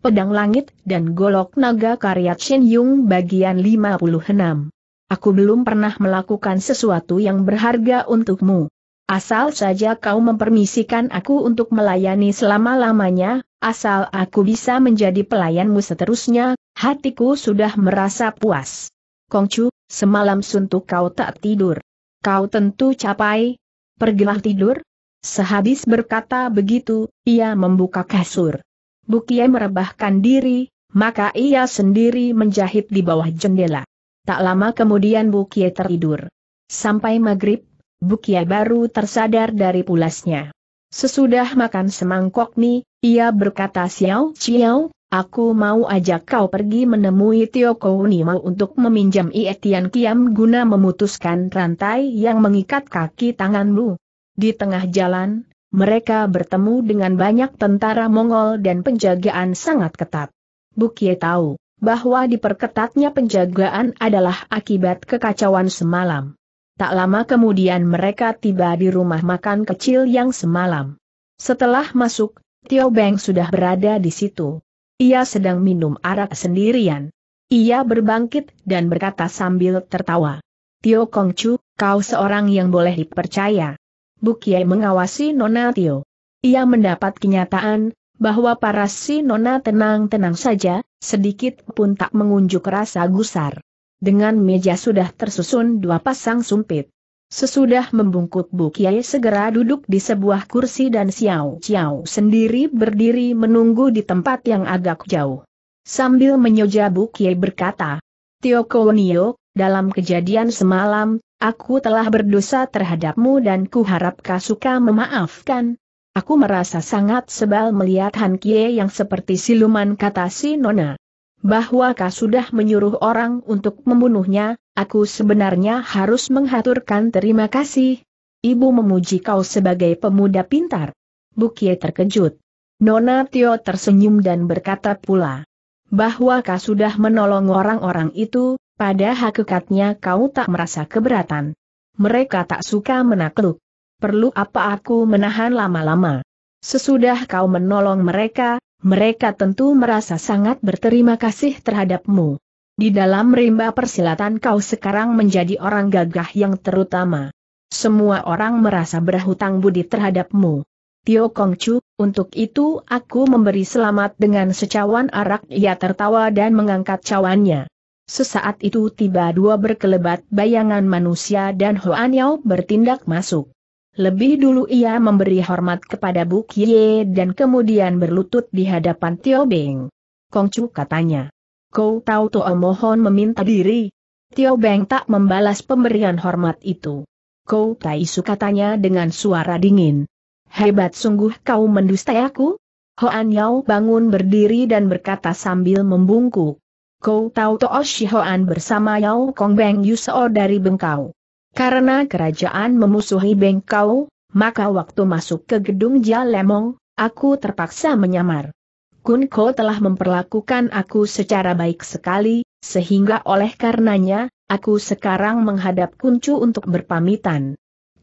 Pedang Langit, dan Golok Naga karya Chin Yung bagian 56. Aku belum pernah melakukan sesuatu yang berharga untukmu. Asal saja kau mempermisikan aku untuk melayani selama-lamanya, asal aku bisa menjadi pelayanmu seterusnya, hatiku sudah merasa puas. Kongcu, semalam suntuk kau tak tidur. Kau tentu capai. Pergilah tidur. Sehabis berkata begitu, ia membuka kasur. Bukie merebahkan diri, maka ia sendiri menjahit di bawah jendela. Tak lama kemudian Bukie tertidur. Sampai maghrib, Bukie baru tersadar dari pulasnya. Sesudah makan semangkok mie, ia berkata Xiao Xiao, Aku mau ajak kau pergi menemui Tio Kounimo untuk meminjam Ietian Kiam guna memutuskan rantai yang mengikat kaki tanganmu. Di tengah jalan, mereka bertemu dengan banyak tentara Mongol dan penjagaan sangat ketat. Bukie tahu bahwa diperketatnya penjagaan adalah akibat kekacauan semalam. Tak lama kemudian mereka tiba di rumah makan kecil yang semalam. Setelah masuk, Tio Beng sudah berada di situ. Ia sedang minum arak sendirian. Ia berbangkit dan berkata sambil tertawa. Tio Kongcu, kau seorang yang boleh dipercaya. Bukie mengawasi Nona Tio. Ia mendapat kenyataan, bahwa para si Nona tenang-tenang saja, sedikit pun tak mengunjuk rasa gusar. Dengan meja sudah tersusun dua pasang sumpit. Sesudah membungkuk Bu segera duduk di sebuah kursi dan Xiao Xiao sendiri berdiri menunggu di tempat yang agak jauh. Sambil menyoja Bu berkata, Tio Konio, dalam kejadian semalam, Aku telah berdosa terhadapmu dan kuharap suka memaafkan. Aku merasa sangat sebal melihat Han Kie yang seperti siluman kata si Nona. Bahwa kau sudah menyuruh orang untuk membunuhnya, aku sebenarnya harus menghaturkan terima kasih. Ibu memuji kau sebagai pemuda pintar. Bukie terkejut. Nona Tio tersenyum dan berkata pula bahwa kau sudah menolong orang-orang itu, pada hakikatnya kau tak merasa keberatan. Mereka tak suka menakluk. Perlu apa aku menahan lama-lama? Sesudah kau menolong mereka, mereka tentu merasa sangat berterima kasih terhadapmu. Di dalam rimba persilatan kau sekarang menjadi orang gagah yang terutama. Semua orang merasa berhutang budi terhadapmu. Tio Kongcu, untuk itu aku memberi selamat dengan secawan arak ia tertawa dan mengangkat cawannya. Sesaat itu tiba dua berkelebat bayangan manusia dan Hoan Yao bertindak masuk. Lebih dulu ia memberi hormat kepada Bu Kie dan kemudian berlutut di hadapan Tio Beng. Kongcu katanya. Kau tahu Toa mohon meminta diri. Tio Beng tak membalas pemberian hormat itu. Kau Taisu katanya dengan suara dingin. Hebat sungguh kau mendustai aku? Hoan Yao bangun berdiri dan berkata sambil membungkuk. Kau tahu Toh Shihoan bersama Yao Kong Beng Yusao dari Bengkau. Karena kerajaan memusuhi Bengkau, maka waktu masuk ke gedung Jia Lemong, aku terpaksa menyamar. Kun Ko telah memperlakukan aku secara baik sekali, sehingga oleh karenanya, aku sekarang menghadap kuncu untuk berpamitan.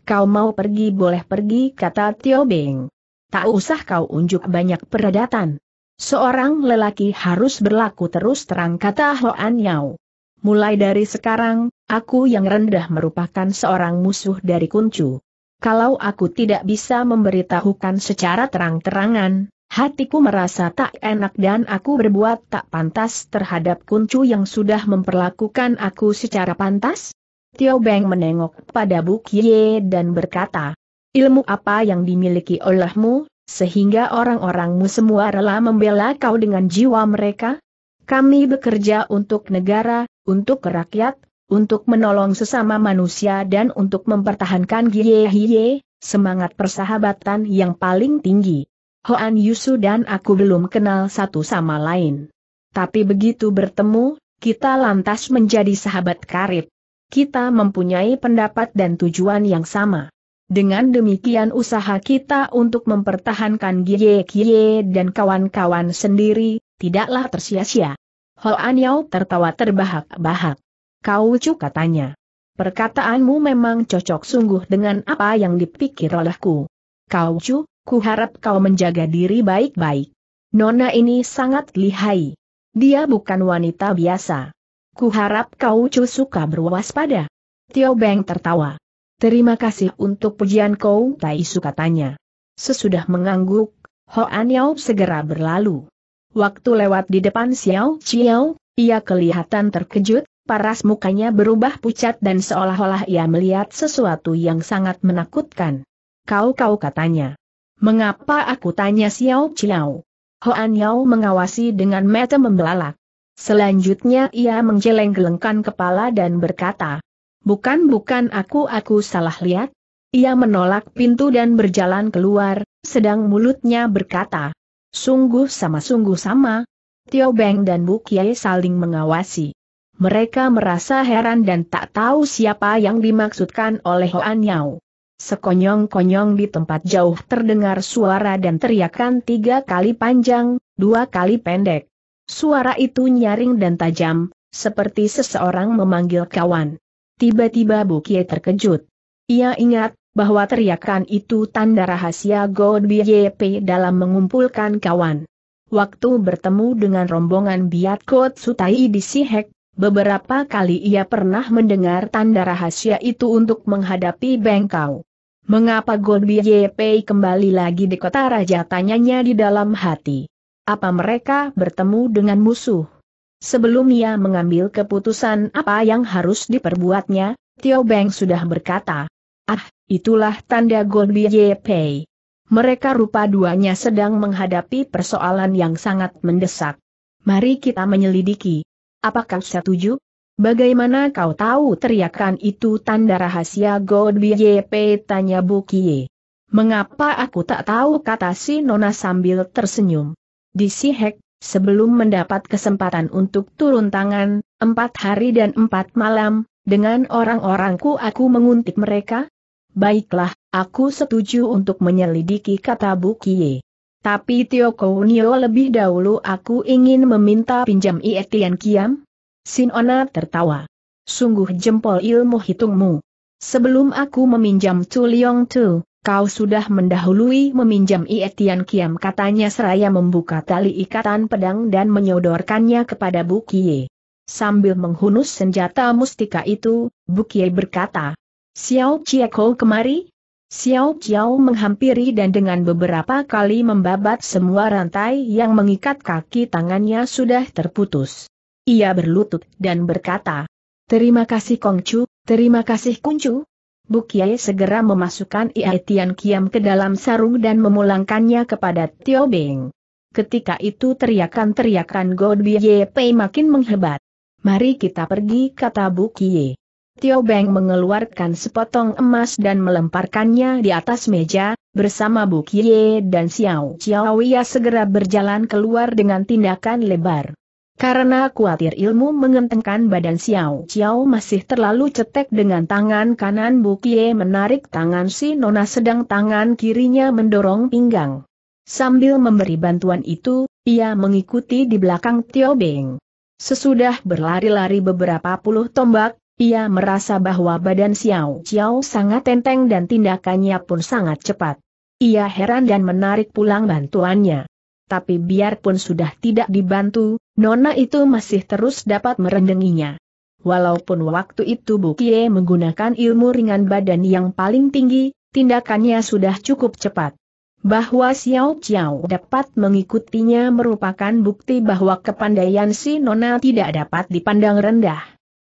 Kau mau pergi boleh pergi kata Tio Beng. Tak usah kau unjuk banyak peradatan. Seorang lelaki harus berlaku terus terang kata Hoan Yao. Mulai dari sekarang, aku yang rendah merupakan seorang musuh dari kuncu. Kalau aku tidak bisa memberitahukan secara terang-terangan, hatiku merasa tak enak dan aku berbuat tak pantas terhadap kuncu yang sudah memperlakukan aku secara pantas? Tio Beng menengok pada Buk Yee dan berkata, ilmu apa yang dimiliki olehmu, sehingga orang-orangmu semua rela membela kau dengan jiwa mereka? Kami bekerja untuk negara, untuk rakyat, untuk menolong sesama manusia dan untuk mempertahankan Giehiye, semangat persahabatan yang paling tinggi. Hoan Yusu dan aku belum kenal satu sama lain. Tapi begitu bertemu, kita lantas menjadi sahabat karib. Kita mempunyai pendapat dan tujuan yang sama. Dengan demikian usaha kita untuk mempertahankan Gie Kie dan kawan-kawan sendiri, tidaklah tersia-sia. Hal Yau tertawa terbahak-bahak. Kau cu katanya. Perkataanmu memang cocok sungguh dengan apa yang dipikir olehku. Kau cu, ku harap kau menjaga diri baik-baik. Nona ini sangat lihai. Dia bukan wanita biasa. Ku harap kau cu suka berwaspada. Tio Beng tertawa. Terima kasih untuk pujian kau Tai Su katanya. Sesudah mengangguk, Hoan Yao segera berlalu. Waktu lewat di depan Xiao Chiao, ia kelihatan terkejut, paras mukanya berubah pucat dan seolah-olah ia melihat sesuatu yang sangat menakutkan. Kau-kau katanya. Mengapa aku tanya Xiao Chiao? Hoan Yao mengawasi dengan mata membelalak. Selanjutnya ia menggeleng-gelengkan kepala dan berkata, Bukan-bukan aku-aku salah lihat. Ia menolak pintu dan berjalan keluar, sedang mulutnya berkata, Sungguh sama-sungguh sama. Tio Beng dan Bu Kiai saling mengawasi. Mereka merasa heran dan tak tahu siapa yang dimaksudkan oleh Hoan Yao. Sekonyong-konyong di tempat jauh terdengar suara dan teriakan tiga kali panjang, dua kali pendek. Suara itu nyaring dan tajam, seperti seseorang memanggil kawan. Tiba-tiba Bukie terkejut. Ia ingat, bahwa teriakan itu tanda rahasia God BYP dalam mengumpulkan kawan. Waktu bertemu dengan rombongan Biat God Sutai di Sihek, beberapa kali ia pernah mendengar tanda rahasia itu untuk menghadapi Bengkau. Mengapa God BYP kembali lagi di kota raja tanyanya di dalam hati. Apa mereka bertemu dengan musuh? Sebelum ia mengambil keputusan apa yang harus diperbuatnya, Tio Beng sudah berkata, Ah, itulah tanda Gon Pei. Mereka rupa duanya sedang menghadapi persoalan yang sangat mendesak. Mari kita menyelidiki. Apakah setuju? Bagaimana kau tahu teriakan itu tanda rahasia God Pei? tanya Bukie. Mengapa aku tak tahu kata si Nona sambil tersenyum. Di Sihek, Sebelum mendapat kesempatan untuk turun tangan, empat hari dan empat malam, dengan orang-orangku aku menguntit mereka? Baiklah, aku setuju untuk menyelidiki kata Bukie. Tapi Tio Kounio lebih dahulu aku ingin meminta pinjam Ietian Kiam? Sinona tertawa. Sungguh jempol ilmu hitungmu. Sebelum aku meminjam Tu Tu, Kau sudah mendahului meminjam Ietian Kiam katanya seraya membuka tali ikatan pedang dan menyodorkannya kepada Bukie. Sambil menghunus senjata mustika itu, Bukie berkata, Xiao Chieko kemari? Xiao Chiao menghampiri dan dengan beberapa kali membabat semua rantai yang mengikat kaki tangannya sudah terputus. Ia berlutut dan berkata, Terima kasih Kongcu, terima kasih Kuncu, Bukiai segera memasukkan Ia Kiam ke dalam sarung dan memulangkannya kepada Tio Beng. Ketika itu teriakan-teriakan God Ye Pei makin menghebat. Mari kita pergi kata Bukiye. Tio Beng mengeluarkan sepotong emas dan melemparkannya di atas meja, bersama Bukiye dan Xiao Xiao Wei segera berjalan keluar dengan tindakan lebar. Karena khawatir ilmu mengentengkan badan Xiao Xiao masih terlalu cetek dengan tangan kanan Bukie menarik tangan si Nona sedang tangan kirinya mendorong pinggang. Sambil memberi bantuan itu, ia mengikuti di belakang Tio Beng. Sesudah berlari-lari beberapa puluh tombak, ia merasa bahwa badan Xiao Xiao sangat tenteng dan tindakannya pun sangat cepat. Ia heran dan menarik pulang bantuannya tapi biarpun sudah tidak dibantu, Nona itu masih terus dapat merendenginya. Walaupun waktu itu Bukie menggunakan ilmu ringan badan yang paling tinggi, tindakannya sudah cukup cepat. Bahwa Xiao Xiao dapat mengikutinya merupakan bukti bahwa kepandaian si Nona tidak dapat dipandang rendah.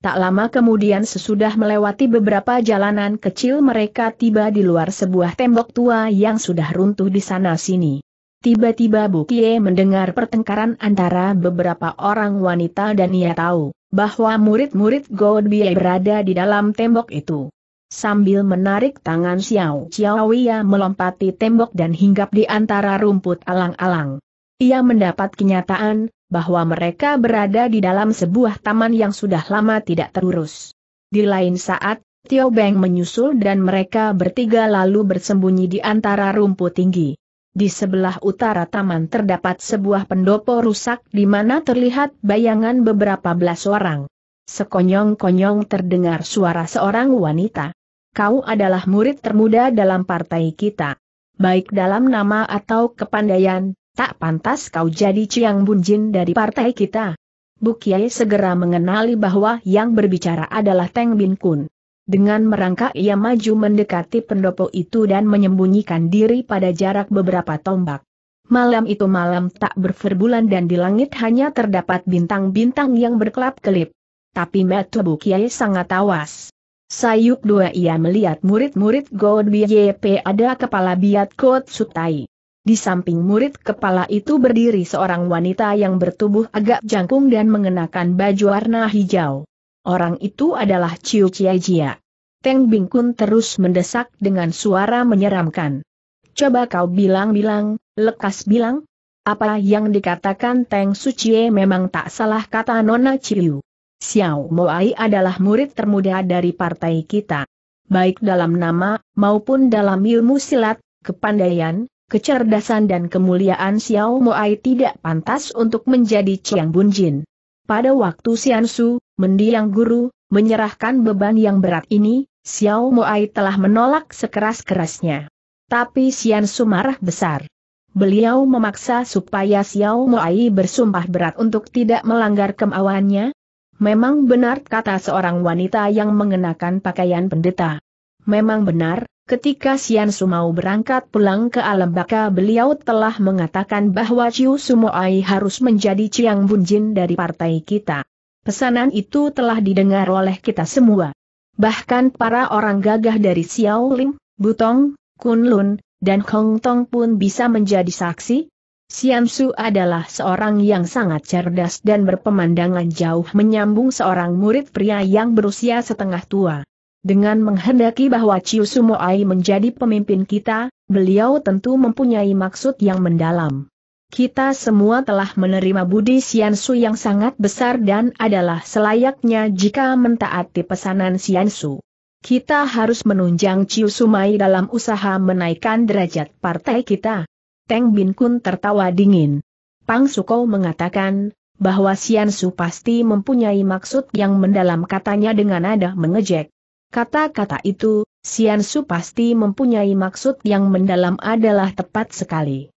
Tak lama kemudian sesudah melewati beberapa jalanan kecil mereka tiba di luar sebuah tembok tua yang sudah runtuh di sana-sini. Tiba-tiba Bukie mendengar pertengkaran antara beberapa orang wanita dan ia tahu bahwa murid-murid Godbie berada di dalam tembok itu. Sambil menarik tangan Xiao Xiao ia melompati tembok dan hinggap di antara rumput alang-alang. Ia mendapat kenyataan bahwa mereka berada di dalam sebuah taman yang sudah lama tidak terurus. Di lain saat, Tio Beng menyusul dan mereka bertiga lalu bersembunyi di antara rumput tinggi. Di sebelah utara taman terdapat sebuah pendopo rusak di mana terlihat bayangan beberapa belas orang. Sekonyong-konyong terdengar suara seorang wanita. Kau adalah murid termuda dalam partai kita. Baik dalam nama atau kepandaian, tak pantas kau jadi Ciang Bunjin dari partai kita. Bukiai segera mengenali bahwa yang berbicara adalah Teng Bin Kun. Dengan merangkak ia maju mendekati pendopo itu dan menyembunyikan diri pada jarak beberapa tombak. Malam itu malam tak berferbulan dan di langit hanya terdapat bintang-bintang yang berkelap-kelip. Tapi Metubu Kiai sangat awas. Sayup dua ia melihat murid-murid God BYP ada kepala biat Kot Sutai. Di samping murid kepala itu berdiri seorang wanita yang bertubuh agak jangkung dan mengenakan baju warna hijau. Orang itu adalah Ciu Jia. Teng Bingkun terus mendesak dengan suara menyeramkan. Coba kau bilang-bilang, lekas bilang. Apa yang dikatakan Teng Sucie memang tak salah kata Nona Ciu. Xiao Moai adalah murid termuda dari partai kita. Baik dalam nama, maupun dalam ilmu silat, kepandaian, kecerdasan dan kemuliaan Xiao Moai tidak pantas untuk menjadi Chiang Bunjin. Pada waktu Su, mendiang guru, menyerahkan beban yang berat ini, Xiao Moai telah menolak sekeras-kerasnya. Tapi Xian Su marah besar. Beliau memaksa supaya Xiao Moai bersumpah berat untuk tidak melanggar kemauannya. Memang benar kata seorang wanita yang mengenakan pakaian pendeta. Memang benar, ketika Xian mau berangkat pulang ke alam baka beliau telah mengatakan bahwa Su Moai harus menjadi Ciang Bunjin dari partai kita. Pesanan itu telah didengar oleh kita semua. Bahkan para orang gagah dari Xiao Lim, Butong, Kunlun, dan Hong Tong pun bisa menjadi saksi. Siam Su adalah seorang yang sangat cerdas dan berpemandangan jauh menyambung seorang murid pria yang berusia setengah tua. Dengan menghendaki bahwa Chiu Sumoai menjadi pemimpin kita, beliau tentu mempunyai maksud yang mendalam. Kita semua telah menerima budi Siansu yang sangat besar dan adalah selayaknya jika mentaati pesanan Siansu. Kita harus menunjang Ciu Sumai dalam usaha menaikkan derajat partai kita. Teng Bin Kun tertawa dingin. Pang Sukou mengatakan, bahwa Siansu pasti mempunyai maksud yang mendalam katanya dengan nada mengejek. Kata-kata itu, Siansu pasti mempunyai maksud yang mendalam adalah tepat sekali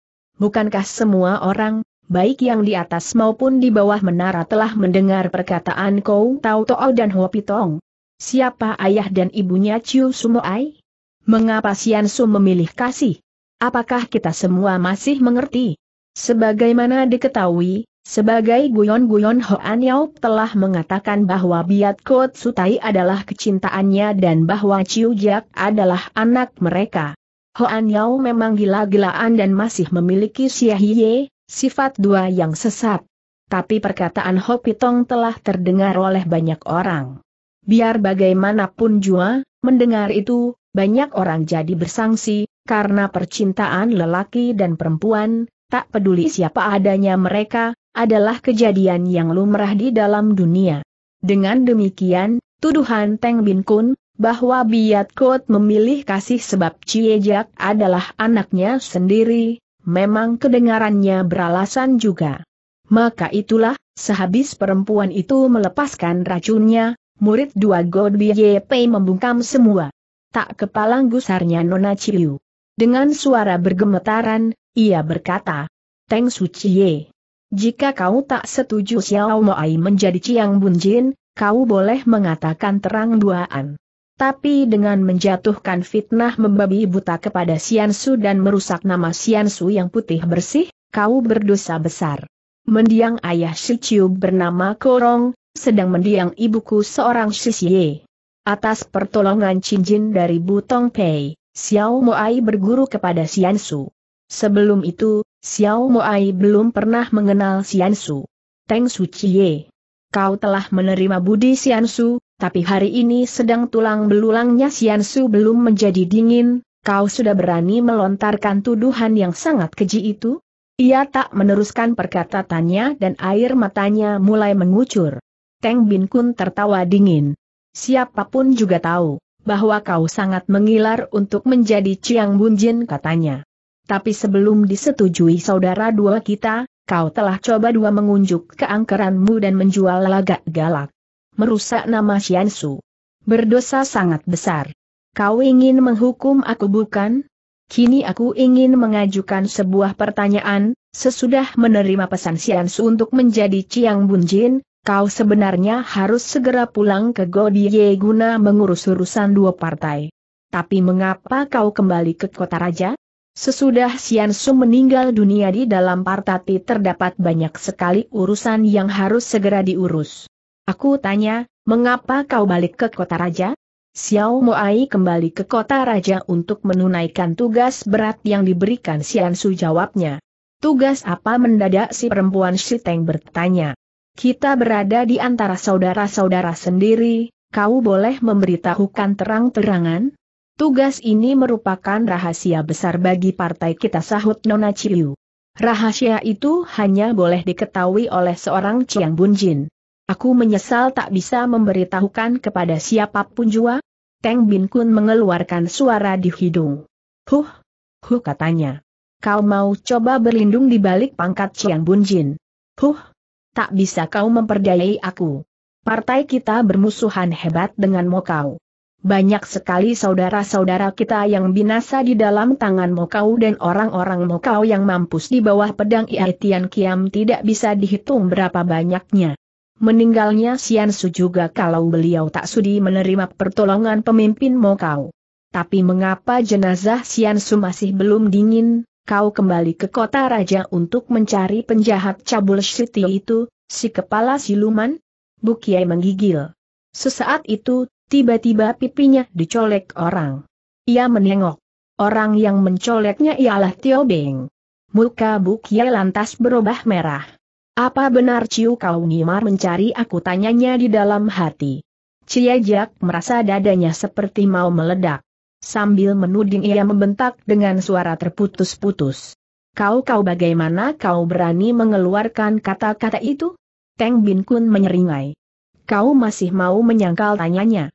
bukankah semua orang, baik yang di atas maupun di bawah menara telah mendengar perkataan kau, Tau To'o dan Ho Siapa ayah dan ibunya Chiu Sumoai? Mengapa Sian Su memilih kasih? Apakah kita semua masih mengerti? Sebagaimana diketahui, sebagai guyon-guyon Hoan Yao telah mengatakan bahwa Biat Kot Sutai adalah kecintaannya dan bahwa Chiu Jiak adalah anak mereka. Hoan Yao memang gila-gilaan dan masih memiliki Xiahiye, sifat dua yang sesat. Tapi perkataan Ho Pitong telah terdengar oleh banyak orang. Biar bagaimanapun juga, mendengar itu, banyak orang jadi bersangsi, karena percintaan lelaki dan perempuan, tak peduli siapa adanya mereka, adalah kejadian yang lumrah di dalam dunia. Dengan demikian, tuduhan Teng Bin Kun, bahwa biat Kot memilih kasih sebab Ciejak adalah anaknya sendiri, memang kedengarannya beralasan juga. Maka itulah, sehabis perempuan itu melepaskan racunnya, murid dua God BYP membungkam semua. Tak kepalang gusarnya Nona Ciu. Dengan suara bergemetaran, ia berkata, Teng Suciye. Jika kau tak setuju Xiao Moai menjadi Ciang Bunjin, kau boleh mengatakan terang duaan tapi dengan menjatuhkan fitnah membabi buta kepada Siansu dan merusak nama Siansu yang putih bersih, kau berdosa besar. Mendiang ayah Shichu bernama Korong, sedang mendiang ibuku seorang Shishie. Atas pertolongan cincin dari Butong Pei, Xiao Moai berguru kepada Siansu. Sebelum itu, Xiao Moai belum pernah mengenal Siansu. Teng Suciye. Kau telah menerima budi Siansu, tapi hari ini sedang tulang belulangnya Su belum menjadi dingin, kau sudah berani melontarkan tuduhan yang sangat keji itu? Ia tak meneruskan perkataannya dan air matanya mulai mengucur. Teng Bin Kun tertawa dingin. Siapapun juga tahu, bahwa kau sangat mengilar untuk menjadi Ciang Jin katanya. Tapi sebelum disetujui saudara dua kita, kau telah coba dua mengunjuk keangkeranmu dan menjual lagak galak merusak nama Xiansu. Berdosa sangat besar. Kau ingin menghukum aku bukan? Kini aku ingin mengajukan sebuah pertanyaan, sesudah menerima pesan Xiansu untuk menjadi Ciang Bunjin, kau sebenarnya harus segera pulang ke Godie guna mengurus urusan dua partai. Tapi mengapa kau kembali ke kota raja? Sesudah Xiansu meninggal dunia di dalam partati terdapat banyak sekali urusan yang harus segera diurus. Aku tanya, mengapa kau balik ke kota raja? Xiao Moai kembali ke kota raja untuk menunaikan tugas berat yang diberikan Xian Su jawabnya. Tugas apa mendadak si perempuan Shi Teng bertanya. Kita berada di antara saudara-saudara sendiri, kau boleh memberitahukan terang-terangan? Tugas ini merupakan rahasia besar bagi partai kita sahut Nona Chiu. Rahasia itu hanya boleh diketahui oleh seorang Chiang Bunjin. Aku menyesal tak bisa memberitahukan kepada siapapun jua. Teng Bin Kun mengeluarkan suara di hidung. Huh, huh katanya. Kau mau coba berlindung di balik pangkat Cian Bun Jin. Huh, tak bisa kau memperdayai aku. Partai kita bermusuhan hebat dengan Mokau. Banyak sekali saudara-saudara kita yang binasa di dalam tangan Mokau dan orang-orang Mokau yang mampus di bawah pedang Iai Tian Kiam tidak bisa dihitung berapa banyaknya. Meninggalnya Sian Su juga kalau beliau tak sudi menerima pertolongan pemimpin Mokau. Tapi mengapa jenazah Sian Su masih belum dingin, kau kembali ke kota raja untuk mencari penjahat cabul Siti itu, si kepala siluman? Bukiai menggigil. Sesaat itu, tiba-tiba pipinya dicolek orang. Ia menengok. Orang yang mencoleknya ialah Tio Beng. Muka Bukiai lantas berubah merah. Apa benar Ciu Kau Ngimar mencari aku tanyanya di dalam hati. Ciejak merasa dadanya seperti mau meledak. Sambil menuding ia membentak dengan suara terputus-putus. Kau-kau bagaimana kau berani mengeluarkan kata-kata itu? Teng Bin Kun menyeringai. Kau masih mau menyangkal tanyanya.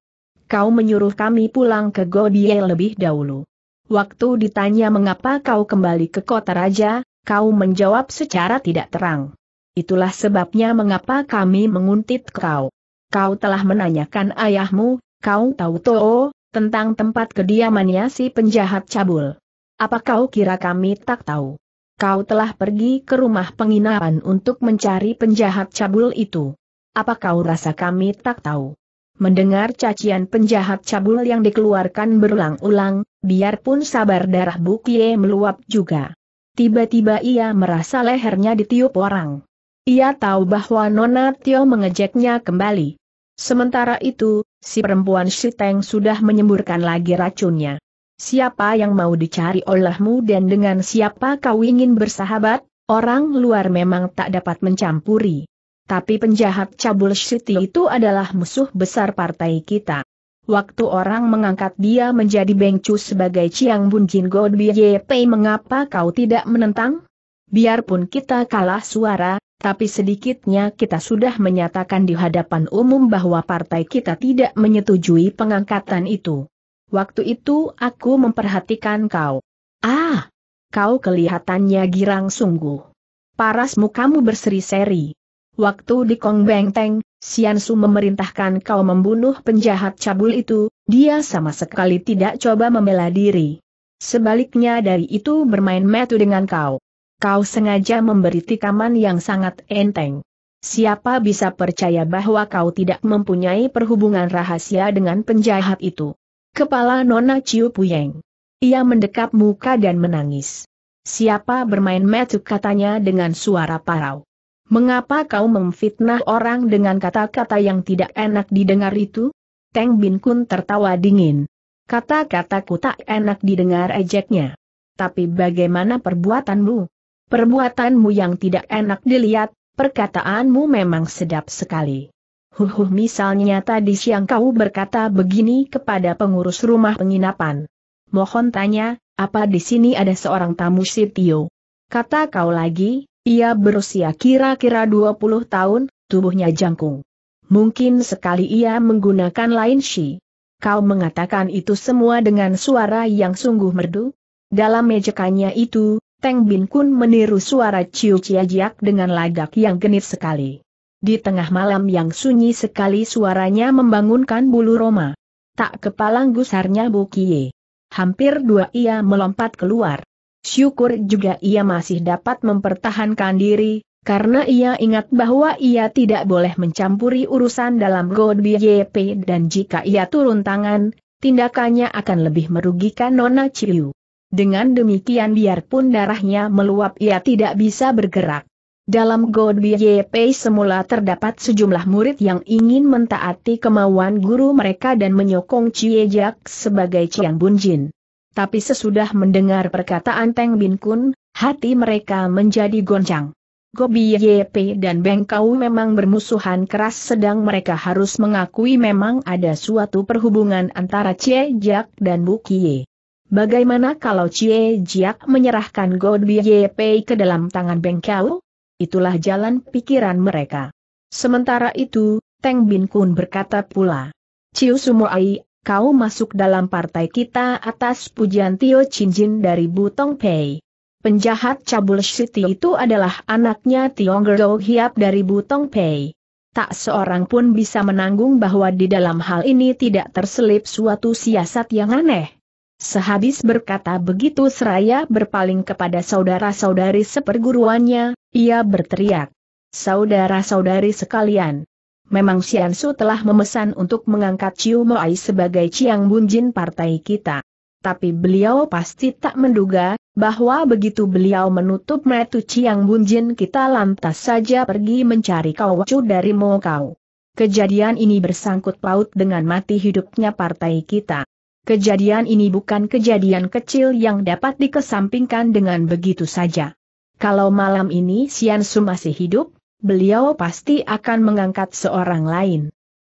Kau menyuruh kami pulang ke Gobie lebih dahulu. Waktu ditanya mengapa kau kembali ke kota raja, kau menjawab secara tidak terang. Itulah sebabnya mengapa kami menguntit kau. Kau telah menanyakan ayahmu, kau tahu toh tentang tempat kediamannya si penjahat cabul. Apa kau kira kami tak tahu? Kau telah pergi ke rumah penginapan untuk mencari penjahat cabul itu. Apa kau rasa kami tak tahu? Mendengar cacian penjahat cabul yang dikeluarkan berulang-ulang, biarpun sabar darah Bukie meluap juga. Tiba-tiba ia merasa lehernya ditiup orang. Ia tahu bahwa Nona Tio mengejeknya kembali. Sementara itu, si perempuan Shiteng sudah menyemburkan lagi racunnya. Siapa yang mau dicari olehmu dan dengan siapa kau ingin bersahabat, orang luar memang tak dapat mencampuri. Tapi penjahat cabul Siti itu adalah musuh besar partai kita. Waktu orang mengangkat dia menjadi bengcu sebagai Chiang Bun Jin God Biye Pei mengapa kau tidak menentang? Biarpun kita kalah suara, tapi sedikitnya kita sudah menyatakan di hadapan umum bahwa partai kita tidak menyetujui pengangkatan itu. Waktu itu aku memperhatikan kau. Ah, kau kelihatannya girang sungguh. Parasmu kamu berseri-seri. Waktu di Kong Bengteng, Su memerintahkan kau membunuh penjahat cabul itu, dia sama sekali tidak coba membela diri. Sebaliknya dari itu bermain metu dengan kau. Kau sengaja memberi tikaman yang sangat enteng. Siapa bisa percaya bahwa kau tidak mempunyai perhubungan rahasia dengan penjahat itu? Kepala Nona Ciu Puyeng. Ia mendekap muka dan menangis. Siapa bermain metu katanya dengan suara parau. Mengapa kau memfitnah orang dengan kata-kata yang tidak enak didengar itu? Teng Bin Kun tertawa dingin. Kata-kataku tak enak didengar ejeknya. Tapi bagaimana perbuatanmu? Perbuatanmu yang tidak enak dilihat, perkataanmu memang sedap sekali. Huhuh misalnya tadi siang kau berkata begini kepada pengurus rumah penginapan. Mohon tanya, apa di sini ada seorang tamu Sitio? Kata kau lagi, ia berusia kira-kira 20 tahun, tubuhnya jangkung. Mungkin sekali ia menggunakan lain si. Kau mengatakan itu semua dengan suara yang sungguh merdu? Dalam mejekannya itu, Teng Bin Kun meniru suara Ciu Chia Jiak dengan lagak yang genit sekali. Di tengah malam yang sunyi sekali suaranya membangunkan bulu Roma. Tak kepalang gusarnya Bu Kie. Hampir dua ia melompat keluar. Syukur juga ia masih dapat mempertahankan diri, karena ia ingat bahwa ia tidak boleh mencampuri urusan dalam God YP dan jika ia turun tangan, tindakannya akan lebih merugikan Nona Ciu. Dengan demikian biarpun darahnya meluap ia tidak bisa bergerak. Dalam God YP semula terdapat sejumlah murid yang ingin mentaati kemauan guru mereka dan menyokong Chie Jak sebagai Chiang Bunjin. Tapi sesudah mendengar perkataan Teng Bin Kun, hati mereka menjadi goncang. Gobi YP dan Beng Kau memang bermusuhan keras sedang mereka harus mengakui memang ada suatu perhubungan antara Cie Jak dan Bu Kie. Bagaimana kalau Cie Jiak menyerahkan God Pei ke dalam tangan Beng Bengkau? Itulah jalan pikiran mereka. Sementara itu, Teng Bin Kun berkata pula, Ciu Sumoai, kau masuk dalam partai kita atas pujian Tio Chin Jin dari Butong Pei. Penjahat cabul Shiti itu adalah anaknya Tiong Gerdo Hiap dari Butong Pei. Tak seorang pun bisa menanggung bahwa di dalam hal ini tidak terselip suatu siasat yang aneh. Sehabis berkata begitu seraya berpaling kepada saudara-saudari seperguruannya, ia berteriak. Saudara-saudari sekalian. Memang Su telah memesan untuk mengangkat Ciu Moai sebagai Ciang Bunjin partai kita. Tapi beliau pasti tak menduga, bahwa begitu beliau menutup metu Ciang Bunjin kita lantas saja pergi mencari kawacu dari Mokau. Kejadian ini bersangkut paut dengan mati hidupnya partai kita. Kejadian ini bukan kejadian kecil yang dapat dikesampingkan dengan begitu saja. Kalau malam ini Sian Su masih hidup, beliau pasti akan mengangkat seorang lain.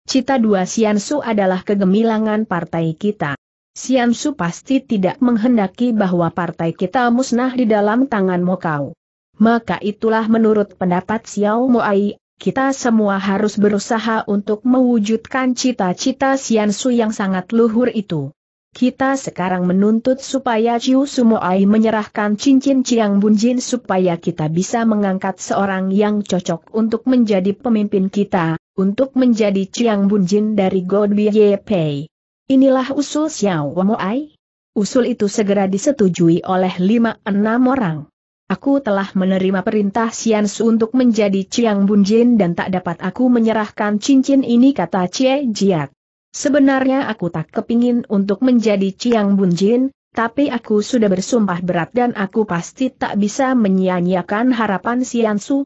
Cita dua Sian Su adalah kegemilangan partai kita. Sian Su pasti tidak menghendaki bahwa partai kita musnah di dalam tangan Mokau. Maka itulah menurut pendapat Xiao Moai, kita semua harus berusaha untuk mewujudkan cita-cita Sian Su yang sangat luhur itu. Kita sekarang menuntut supaya Chiu Sumoai menyerahkan cincin Chiang Bunjin supaya kita bisa mengangkat seorang yang cocok untuk menjadi pemimpin kita, untuk menjadi Chiang Bunjin dari God Ye Pei. Inilah usul Xiao Wamoai. Usul itu segera disetujui oleh lima enam orang. Aku telah menerima perintah Xian Su untuk menjadi Chiang Bunjin dan tak dapat aku menyerahkan cincin ini kata Cie Jiat. Sebenarnya aku tak kepingin untuk menjadi Ciang Bunjin, tapi aku sudah bersumpah berat dan aku pasti tak bisa menyia-nyiakan harapan Siansu.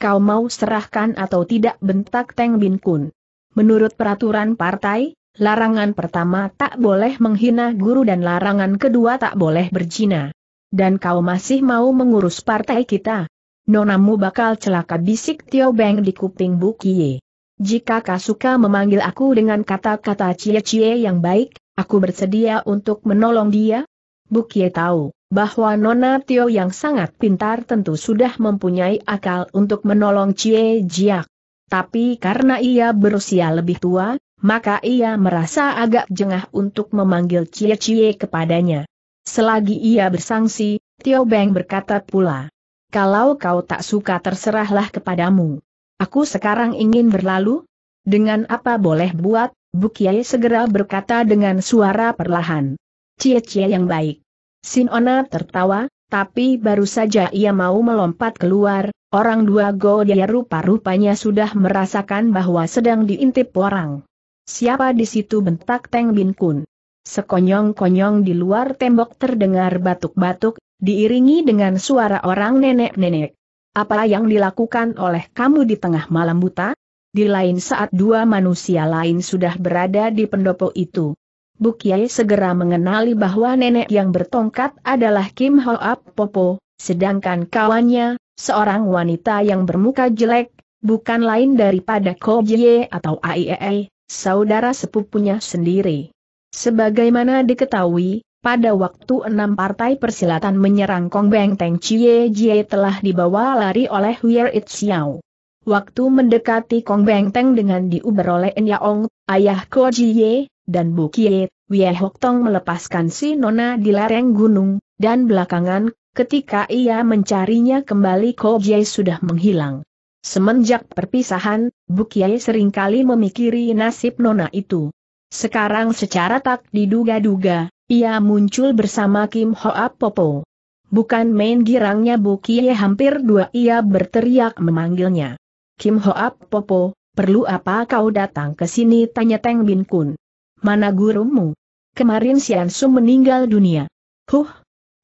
Kau mau serahkan atau tidak bentak Teng Bin Kun. Menurut peraturan partai, larangan pertama tak boleh menghina guru dan larangan kedua tak boleh berjina. Dan kau masih mau mengurus partai kita. Nonamu bakal celaka bisik Tio Beng di kuping Bukie. Jika kau suka memanggil aku dengan kata-kata cie-cie yang baik, aku bersedia untuk menolong dia? Bukie tahu bahwa Nona Tio yang sangat pintar tentu sudah mempunyai akal untuk menolong Cie Jiak. Tapi karena ia berusia lebih tua, maka ia merasa agak jengah untuk memanggil Cie Cie kepadanya. Selagi ia bersangsi, Tio Beng berkata pula, Kalau kau tak suka terserahlah kepadamu. Aku sekarang ingin berlalu? Dengan apa boleh buat? Bukiai segera berkata dengan suara perlahan. Cie-cie yang baik. Sinona tertawa, tapi baru saja ia mau melompat keluar, orang dua Godia rupa-rupanya sudah merasakan bahwa sedang diintip orang. Siapa di situ bentak Teng Bin Kun? Sekonyong-konyong di luar tembok terdengar batuk-batuk, diiringi dengan suara orang nenek-nenek. Apa yang dilakukan oleh kamu di tengah malam buta? Di lain saat dua manusia lain sudah berada di pendopo itu. Bukyai segera mengenali bahwa nenek yang bertongkat adalah Kim Hoap Popo, sedangkan kawannya, seorang wanita yang bermuka jelek, bukan lain daripada Ko Jie atau Aiei, saudara sepupunya sendiri. Sebagaimana diketahui, pada waktu enam partai persilatan menyerang Kong Beng Teng Chie Jie telah dibawa lari oleh Weir It Xiao. Waktu mendekati Kong Beng Teng dengan diuber oleh Enya Ong, ayah Ko Jie, dan Bu Kie, Wie Hok Tong melepaskan si Nona di lereng gunung, dan belakangan, ketika ia mencarinya kembali Ko Jie sudah menghilang. Semenjak perpisahan, Bu Kie seringkali memikiri nasib Nona itu. Sekarang secara tak diduga-duga, ia muncul bersama Kim Hoa Popo. Bukan main girangnya Bu Kie hampir dua ia berteriak memanggilnya. Kim Hoa Popo, perlu apa kau datang ke sini tanya Teng Bin Kun. Mana gurumu? Kemarin Sian Su meninggal dunia. Huh,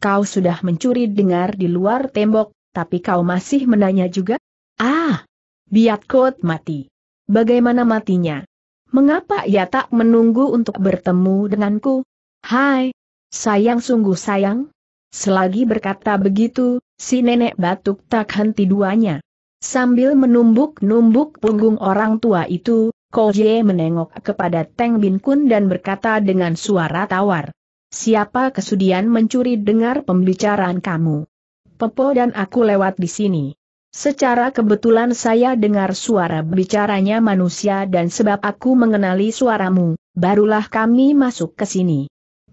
kau sudah mencuri dengar di luar tembok, tapi kau masih menanya juga? Ah, kot mati. Bagaimana matinya? Mengapa ia tak menunggu untuk bertemu denganku? Hai, sayang sungguh sayang. Selagi berkata begitu, si nenek batuk tak henti duanya. Sambil menumbuk-numbuk punggung orang tua itu, Koje menengok kepada Teng Bin Kun dan berkata dengan suara tawar. Siapa kesudian mencuri dengar pembicaraan kamu? Pepo dan aku lewat di sini. Secara kebetulan saya dengar suara bicaranya manusia dan sebab aku mengenali suaramu, barulah kami masuk ke sini.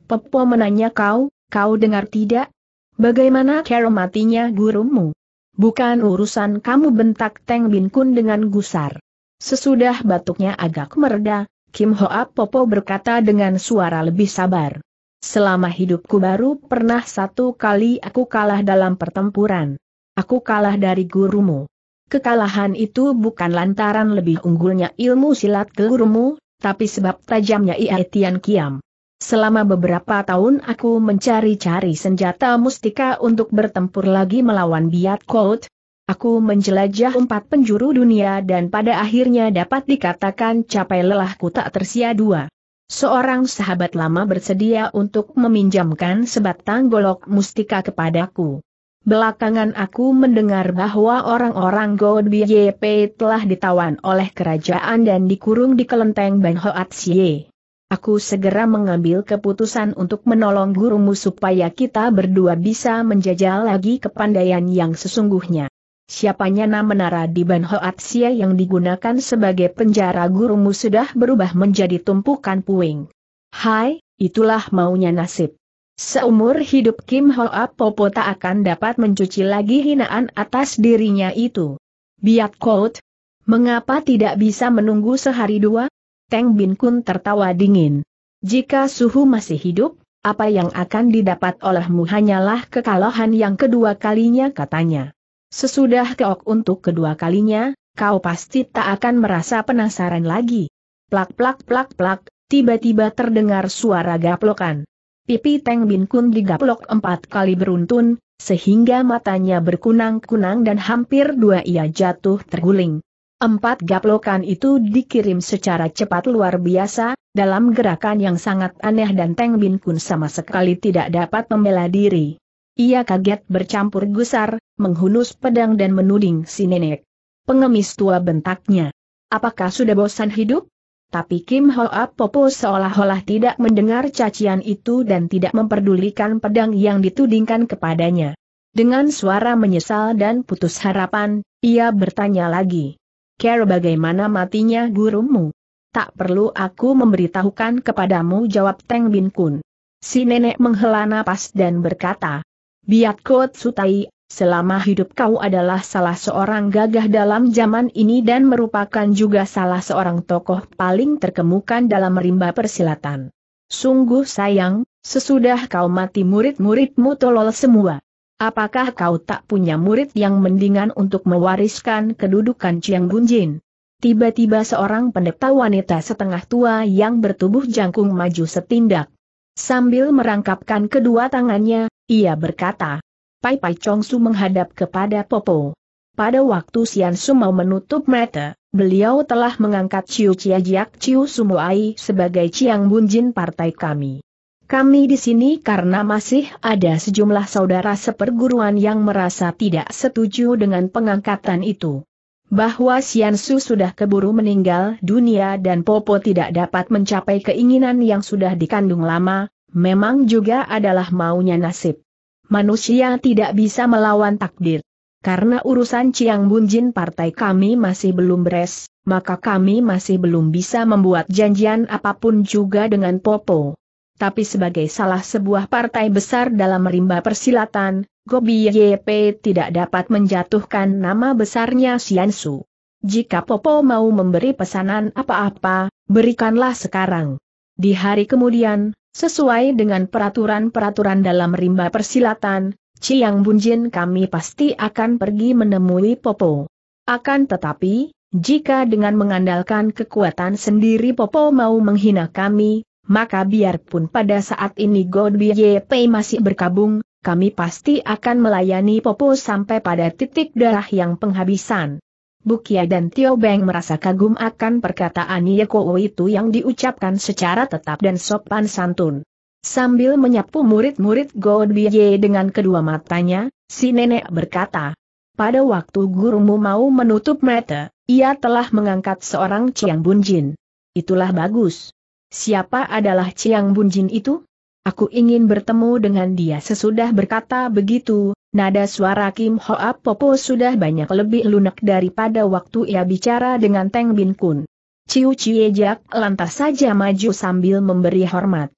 Pepo menanya kau, kau dengar tidak? Bagaimana cara matinya gurumu? Bukan urusan kamu bentak Teng Bin Kun dengan gusar. Sesudah batuknya agak mereda, Kim Hoa Popo berkata dengan suara lebih sabar. Selama hidupku baru pernah satu kali aku kalah dalam pertempuran. Aku kalah dari gurumu. Kekalahan itu bukan lantaran lebih unggulnya ilmu silat gurumu, tapi sebab tajamnya Ia Tian Kiam. Selama beberapa tahun aku mencari-cari senjata mustika untuk bertempur lagi melawan Biat Kout. Aku menjelajah empat penjuru dunia dan pada akhirnya dapat dikatakan capai lelahku tak tersia dua. Seorang sahabat lama bersedia untuk meminjamkan sebatang golok mustika kepadaku. Belakangan aku mendengar bahwa orang-orang God YP telah ditawan oleh kerajaan dan dikurung di kelenteng Bang Xie. Aku segera mengambil keputusan untuk menolong gurumu supaya kita berdua bisa menjajal lagi kepandaian yang sesungguhnya. Siapanya nama menara di Ban Sia yang digunakan sebagai penjara gurumu sudah berubah menjadi tumpukan puing. Hai, itulah maunya nasib. Seumur hidup Kim Hoa Popo tak akan dapat mencuci lagi hinaan atas dirinya itu. Biat quote, mengapa tidak bisa menunggu sehari dua? Teng Bin Kun tertawa dingin. Jika suhu masih hidup, apa yang akan didapat olehmu hanyalah kekalahan yang kedua kalinya katanya. Sesudah keok untuk kedua kalinya, kau pasti tak akan merasa penasaran lagi. Plak plak plak plak, tiba-tiba terdengar suara gaplokan. Pipi Teng Bin Kun digaplok empat kali beruntun, sehingga matanya berkunang-kunang dan hampir dua ia jatuh terguling. Empat gaplokan itu dikirim secara cepat luar biasa, dalam gerakan yang sangat aneh dan Teng Bin Kun sama sekali tidak dapat membela diri. Ia kaget bercampur gusar, menghunus pedang dan menuding si nenek. Pengemis tua bentaknya. Apakah sudah bosan hidup? Tapi Kim Hoa Popo seolah-olah tidak mendengar cacian itu dan tidak memperdulikan pedang yang ditudingkan kepadanya. Dengan suara menyesal dan putus harapan, ia bertanya lagi. Care bagaimana matinya gurumu? Tak perlu aku memberitahukan kepadamu jawab Teng Bin Kun. Si nenek menghela napas dan berkata, Biatkot Sutai, selama hidup kau adalah salah seorang gagah dalam zaman ini dan merupakan juga salah seorang tokoh paling terkemukan dalam rimba persilatan. Sungguh sayang, sesudah kau mati murid-muridmu tolol semua. Apakah kau tak punya murid yang mendingan untuk mewariskan kedudukan Chiang Bunjin? Tiba-tiba seorang pendeta wanita setengah tua yang bertubuh jangkung maju setindak. Sambil merangkapkan kedua tangannya, ia berkata, Pai Pai Chong Su menghadap kepada Popo. Pada waktu Sian Su mau menutup mata, beliau telah mengangkat Chiu Chia Jiak Chiu Sumuai sebagai Chiang Bunjin partai kami. Kami di sini karena masih ada sejumlah saudara seperguruan yang merasa tidak setuju dengan pengangkatan itu. Bahwa Siansu sudah keburu meninggal dunia dan Popo tidak dapat mencapai keinginan yang sudah dikandung lama, memang juga adalah maunya nasib. Manusia tidak bisa melawan takdir. Karena urusan Ciang Bunjin partai kami masih belum beres, maka kami masih belum bisa membuat janjian apapun juga dengan Popo tapi sebagai salah sebuah partai besar dalam rimba persilatan, Gobi YP tidak dapat menjatuhkan nama besarnya Siansu. Jika Popo mau memberi pesanan apa-apa, berikanlah sekarang. Di hari kemudian, sesuai dengan peraturan-peraturan dalam rimba persilatan, Ciang Bunjin kami pasti akan pergi menemui Popo. Akan tetapi, jika dengan mengandalkan kekuatan sendiri Popo mau menghina kami, maka biarpun pada saat ini Godby YP masih berkabung, kami pasti akan melayani Popo sampai pada titik darah yang penghabisan. Bukia dan Tio Beng merasa kagum akan perkataan Yekowo itu yang diucapkan secara tetap dan sopan santun. Sambil menyapu murid-murid Ye dengan kedua matanya, si nenek berkata, Pada waktu gurumu mau menutup mata, ia telah mengangkat seorang Chiang Bunjin. Itulah bagus. Siapa adalah Ciang Bunjin itu? Aku ingin bertemu dengan dia sesudah berkata begitu, nada suara Kim Hoa Popo sudah banyak lebih lunak daripada waktu ia bicara dengan Teng Bin Kun. Ciu Cie Jak lantas saja maju sambil memberi hormat.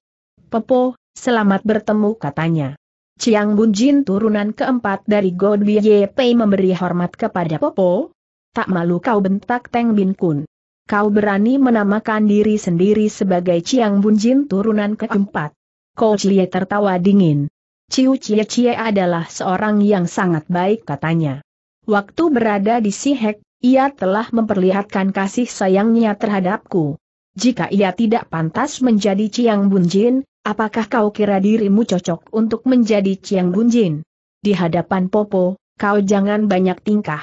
Popo, selamat bertemu katanya. Ciang Bunjin turunan keempat dari God Ye Pei memberi hormat kepada Popo. Tak malu kau bentak Teng Bin Kun kau berani menamakan diri sendiri sebagai Ciang Bunjin turunan keempat. Kau Chie tertawa dingin. Ciu Cie Cie adalah seorang yang sangat baik katanya. Waktu berada di Sihek, ia telah memperlihatkan kasih sayangnya terhadapku. Jika ia tidak pantas menjadi Ciang Bunjin, apakah kau kira dirimu cocok untuk menjadi Ciang Bunjin? Di hadapan Popo, kau jangan banyak tingkah.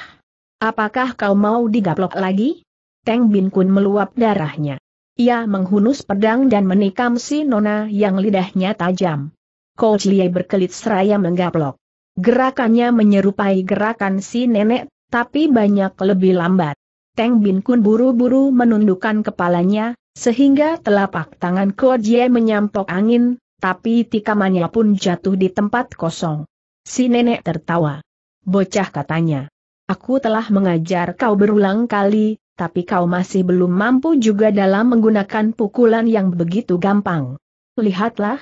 Apakah kau mau digaplok lagi? Teng Bin Kun meluap darahnya. Ia menghunus pedang dan menikam si nona yang lidahnya tajam. Coach Lie berkelit seraya menggaplok. Gerakannya menyerupai gerakan si nenek, tapi banyak lebih lambat. Teng Bin Kun buru-buru menundukkan kepalanya, sehingga telapak tangan Coach Lie menyampok angin, tapi tikamannya pun jatuh di tempat kosong. Si nenek tertawa. Bocah katanya. Aku telah mengajar kau berulang kali, tapi kau masih belum mampu juga dalam menggunakan pukulan yang begitu gampang. Lihatlah.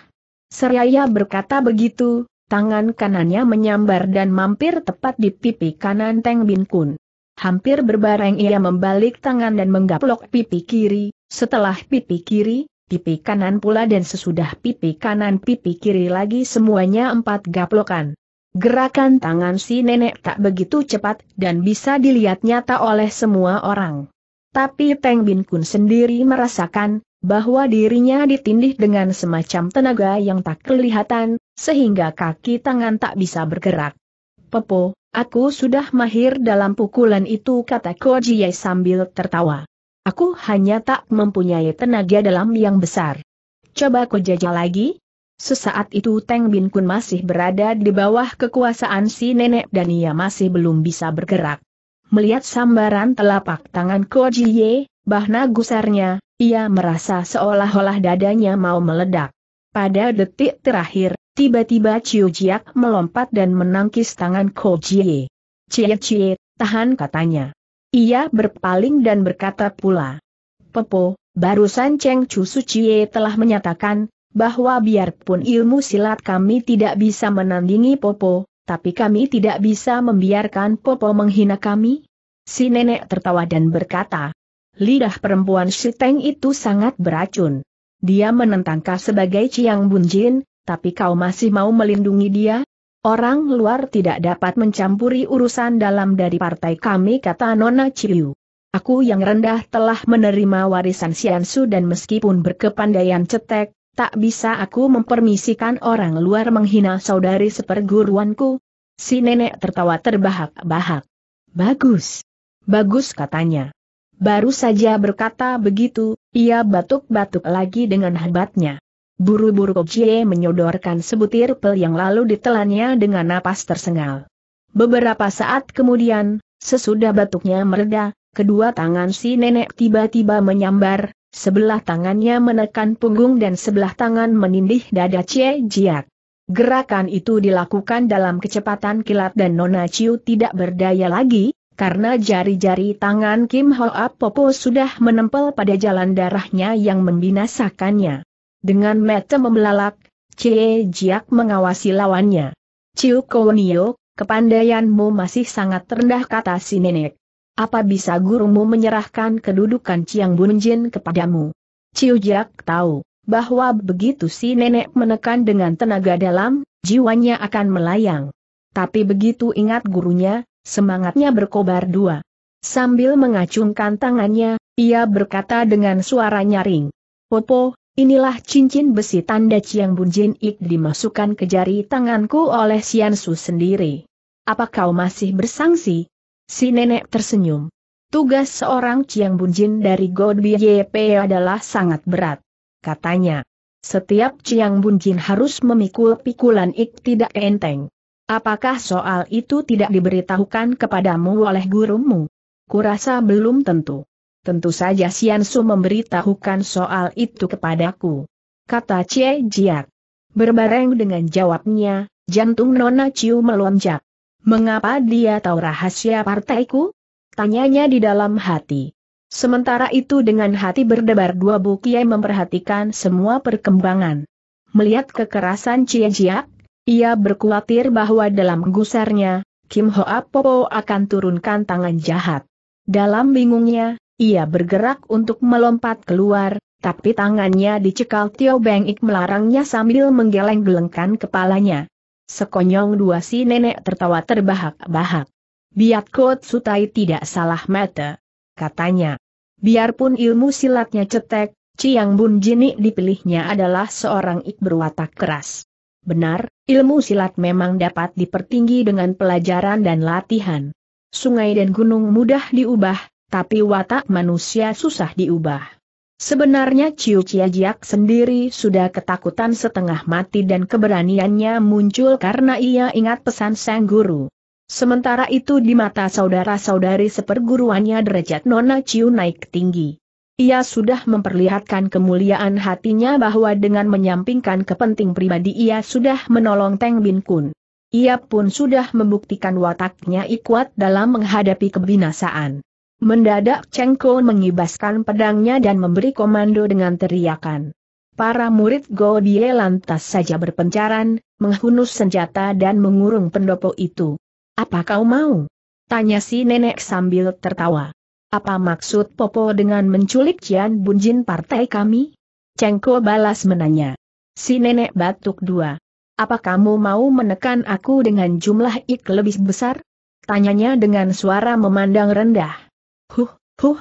Seraya berkata begitu, tangan kanannya menyambar dan mampir tepat di pipi kanan Teng Bin Kun. Hampir berbareng ia membalik tangan dan menggaplok pipi kiri, setelah pipi kiri, pipi kanan pula dan sesudah pipi kanan pipi kiri lagi semuanya empat gaplokan. Gerakan tangan si nenek tak begitu cepat dan bisa dilihat nyata oleh semua orang. Tapi Teng Bin Kun sendiri merasakan bahwa dirinya ditindih dengan semacam tenaga yang tak kelihatan, sehingga kaki tangan tak bisa bergerak. Pepo, aku sudah mahir dalam pukulan itu kata Kojiye sambil tertawa. Aku hanya tak mempunyai tenaga dalam yang besar. Coba kau jajal lagi, Sesaat itu Teng Bin Kun masih berada di bawah kekuasaan si nenek dan ia masih belum bisa bergerak. Melihat sambaran telapak tangan Ko Jiye, bahna gusarnya, ia merasa seolah-olah dadanya mau meledak. Pada detik terakhir, tiba-tiba Ciu Jiak melompat dan menangkis tangan Ko Jiye. Cie Cie, tahan katanya. Ia berpaling dan berkata pula. Pepo, barusan Cheng Chu Chie telah menyatakan, bahwa biarpun ilmu silat kami tidak bisa menandingi Popo, tapi kami tidak bisa membiarkan Popo menghina kami? Si nenek tertawa dan berkata, lidah perempuan Shiteng itu sangat beracun. Dia menentang kau sebagai Ciang Bunjin, tapi kau masih mau melindungi dia? Orang luar tidak dapat mencampuri urusan dalam dari partai kami kata Nona Ciu. Aku yang rendah telah menerima warisan Siansu dan meskipun berkepandaian cetek, tak bisa aku mempermisikan orang luar menghina saudari seperguruanku. Si nenek tertawa terbahak-bahak. Bagus. Bagus katanya. Baru saja berkata begitu, ia batuk-batuk lagi dengan hebatnya. Buru-buru Cie menyodorkan sebutir pel yang lalu ditelannya dengan napas tersengal. Beberapa saat kemudian, sesudah batuknya mereda, kedua tangan si nenek tiba-tiba menyambar, Sebelah tangannya menekan punggung dan sebelah tangan menindih dada Cie Jiak. Gerakan itu dilakukan dalam kecepatan kilat dan Nona Chiu tidak berdaya lagi, karena jari-jari tangan Kim Hoa Popo sudah menempel pada jalan darahnya yang membinasakannya. Dengan mata membelalak, Cie Jiak mengawasi lawannya. Chiu Kowonio, kepandaianmu masih sangat rendah kata si nenek. Apa bisa gurumu menyerahkan kedudukan Ciang Bunjin kepadamu? Ciu Jiak tahu bahwa begitu si nenek menekan dengan tenaga dalam, jiwanya akan melayang. Tapi begitu ingat gurunya, semangatnya berkobar dua. Sambil mengacungkan tangannya, ia berkata dengan suara nyaring. Popo, inilah cincin besi tanda Ciang Bunjin Ik dimasukkan ke jari tanganku oleh Siansu sendiri. Apa kau masih bersangsi? Si nenek tersenyum. Tugas seorang Chiang Bunjin dari God BYP adalah sangat berat. Katanya, setiap Chiang Bunjin harus memikul pikulan ik tidak enteng. Apakah soal itu tidak diberitahukan kepadamu oleh gurumu? Kurasa belum tentu. Tentu saja Sian Su memberitahukan soal itu kepadaku. Kata Cie Jiat. Berbareng dengan jawabnya, jantung Nona Ciu melonjak. Mengapa dia tahu rahasia partaiku? Tanyanya di dalam hati. Sementara itu dengan hati berdebar dua bukiai memperhatikan semua perkembangan. Melihat kekerasan Cie Jiak, ia berkhawatir bahwa dalam gusarnya, Kim Hoa Popo akan turunkan tangan jahat. Dalam bingungnya, ia bergerak untuk melompat keluar, tapi tangannya dicekal Tio Beng Ik melarangnya sambil menggeleng-gelengkan kepalanya. Sekonyong dua si nenek tertawa terbahak-bahak. Biat Kot Sutai tidak salah mata. Katanya, biarpun ilmu silatnya cetek, Ciang Bun Jini dipilihnya adalah seorang ik berwatak keras. Benar, ilmu silat memang dapat dipertinggi dengan pelajaran dan latihan. Sungai dan gunung mudah diubah, tapi watak manusia susah diubah. Sebenarnya Ciu Ciajiak sendiri sudah ketakutan setengah mati dan keberaniannya muncul karena ia ingat pesan sang guru. Sementara itu di mata saudara-saudari seperguruannya derajat Nona Ciu naik tinggi. Ia sudah memperlihatkan kemuliaan hatinya bahwa dengan menyampingkan kepenting pribadi ia sudah menolong Teng Bin Kun. Ia pun sudah membuktikan wataknya ikuat dalam menghadapi kebinasaan. Mendadak Cengko mengibaskan pedangnya dan memberi komando dengan teriakan. Para murid Godie lantas saja berpencaran, menghunus senjata dan mengurung pendopo itu. Apa kau mau? Tanya si nenek sambil tertawa. Apa maksud Popo dengan menculik Cian Bunjin partai kami? Cengko balas menanya. Si nenek batuk dua. Apa kamu mau menekan aku dengan jumlah ik lebih besar? Tanyanya dengan suara memandang rendah. Huh, huh.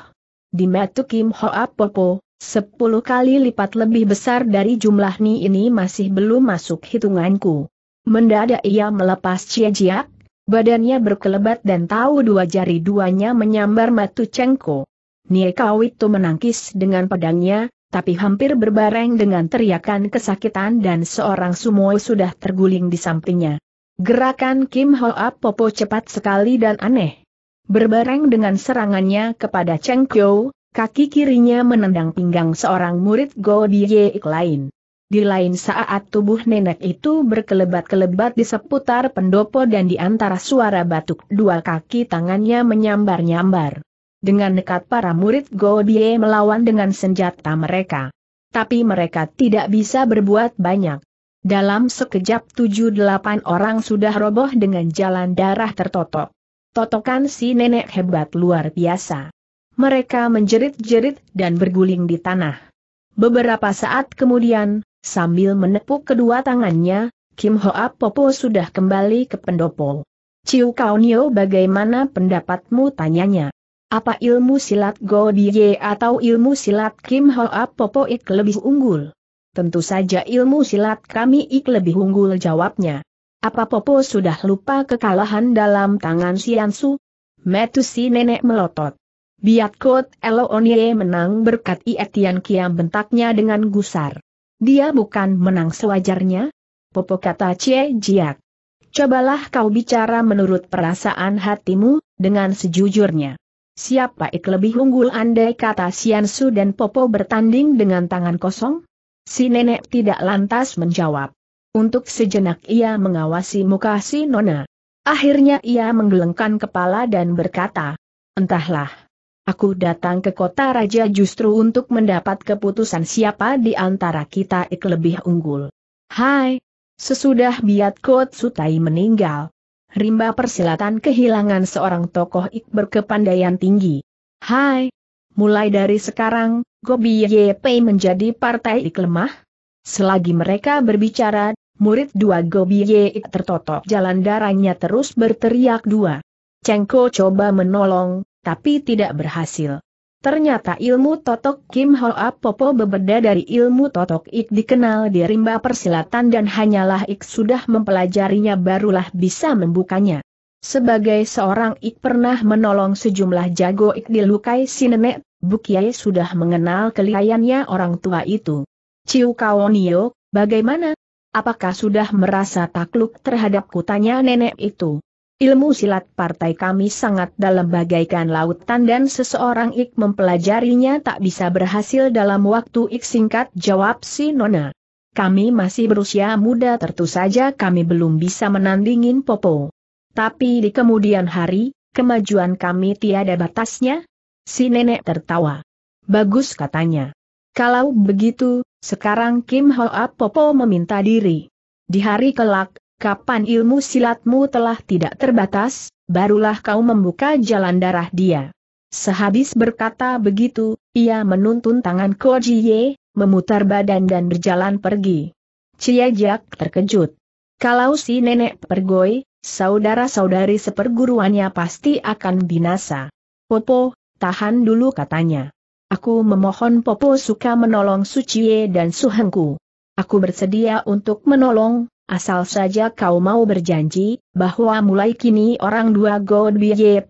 Di metu Kim Hoa Popo, sepuluh kali lipat lebih besar dari jumlah Ni ini masih belum masuk hitunganku. Mendadak ia melepas Jiak, badannya berkelebat dan tahu dua jari duanya menyambar matu cengko. Nie Kawit itu menangkis dengan pedangnya, tapi hampir berbareng dengan teriakan kesakitan dan seorang sumo sudah terguling di sampingnya. Gerakan Kim Hoa Popo cepat sekali dan aneh. Berbareng dengan serangannya kepada Cheng Kyo, kaki kirinya menendang pinggang seorang murid Go Diek lain. Di lain saat tubuh nenek itu berkelebat-kelebat di seputar pendopo dan di antara suara batuk dua kaki tangannya menyambar-nyambar. Dengan nekat para murid Go Gobie melawan dengan senjata mereka. Tapi mereka tidak bisa berbuat banyak. Dalam sekejap tujuh delapan orang sudah roboh dengan jalan darah tertotok. Totokan si nenek hebat luar biasa. Mereka menjerit-jerit dan berguling di tanah. Beberapa saat kemudian, sambil menepuk kedua tangannya, Kim Hoa Popo sudah kembali ke pendopo. Ciu Kau Nio bagaimana pendapatmu tanyanya. Apa ilmu silat Go Diye atau ilmu silat Kim Hoa Popo Ik lebih unggul? Tentu saja ilmu silat kami Ik lebih unggul jawabnya. Apa Popo sudah lupa kekalahan dalam tangan Siansu? si nenek melotot. Elo Onye menang berkat Ietian Kiam bentaknya dengan gusar. Dia bukan menang sewajarnya? Popo kata Cie Jiak. Cobalah kau bicara menurut perasaan hatimu, dengan sejujurnya. Siapa ik lebih unggul andai kata Siansu dan Popo bertanding dengan tangan kosong? Si nenek tidak lantas menjawab. Untuk sejenak ia mengawasi muka si Nona. Akhirnya ia menggelengkan kepala dan berkata, Entahlah. Aku datang ke kota raja justru untuk mendapat keputusan siapa di antara kita ik lebih unggul. Hai. Sesudah Biat Kot Sutai meninggal, Rimba Persilatan kehilangan seorang tokoh ik berkepandaian tinggi. Hai. Mulai dari sekarang, Gobi YP menjadi partai ik lemah, Selagi mereka berbicara, murid dua gobi Gobiye tertotok jalan darahnya terus berteriak dua. Cengko coba menolong, tapi tidak berhasil. Ternyata ilmu totok Kim Ho A Popo berbeda dari ilmu totok Ik dikenal di rimba persilatan dan hanyalah Ik sudah mempelajarinya barulah bisa membukanya. Sebagai seorang Ik pernah menolong sejumlah jago Ik dilukai si nenek, Bukiai sudah mengenal kelihayannya orang tua itu. Ciu Kaonio, bagaimana, apakah sudah merasa takluk terhadap kutanya nenek itu. Ilmu silat partai kami sangat dalam bagaikan lautan dan seseorang ik mempelajarinya tak bisa berhasil dalam waktu ik singkat jawab si Nona. Kami masih berusia muda tentu saja kami belum bisa menandingin Popo. Tapi di kemudian hari, kemajuan kami tiada batasnya? Si nenek tertawa. Bagus katanya. Kalau begitu, sekarang Kim Ho Apopo meminta diri. Di hari kelak, kapan ilmu silatmu telah tidak terbatas, barulah kau membuka jalan darah dia. Sehabis berkata begitu, ia menuntun tangan Ko Ye, memutar badan dan berjalan pergi. Chia Jack terkejut. Kalau si nenek pergoi, saudara-saudari seperguruannya pasti akan binasa. Popo, tahan dulu katanya. Aku memohon Popo suka menolong Suciye dan Suhengku. Aku bersedia untuk menolong, asal saja kau mau berjanji, bahwa mulai kini orang dua God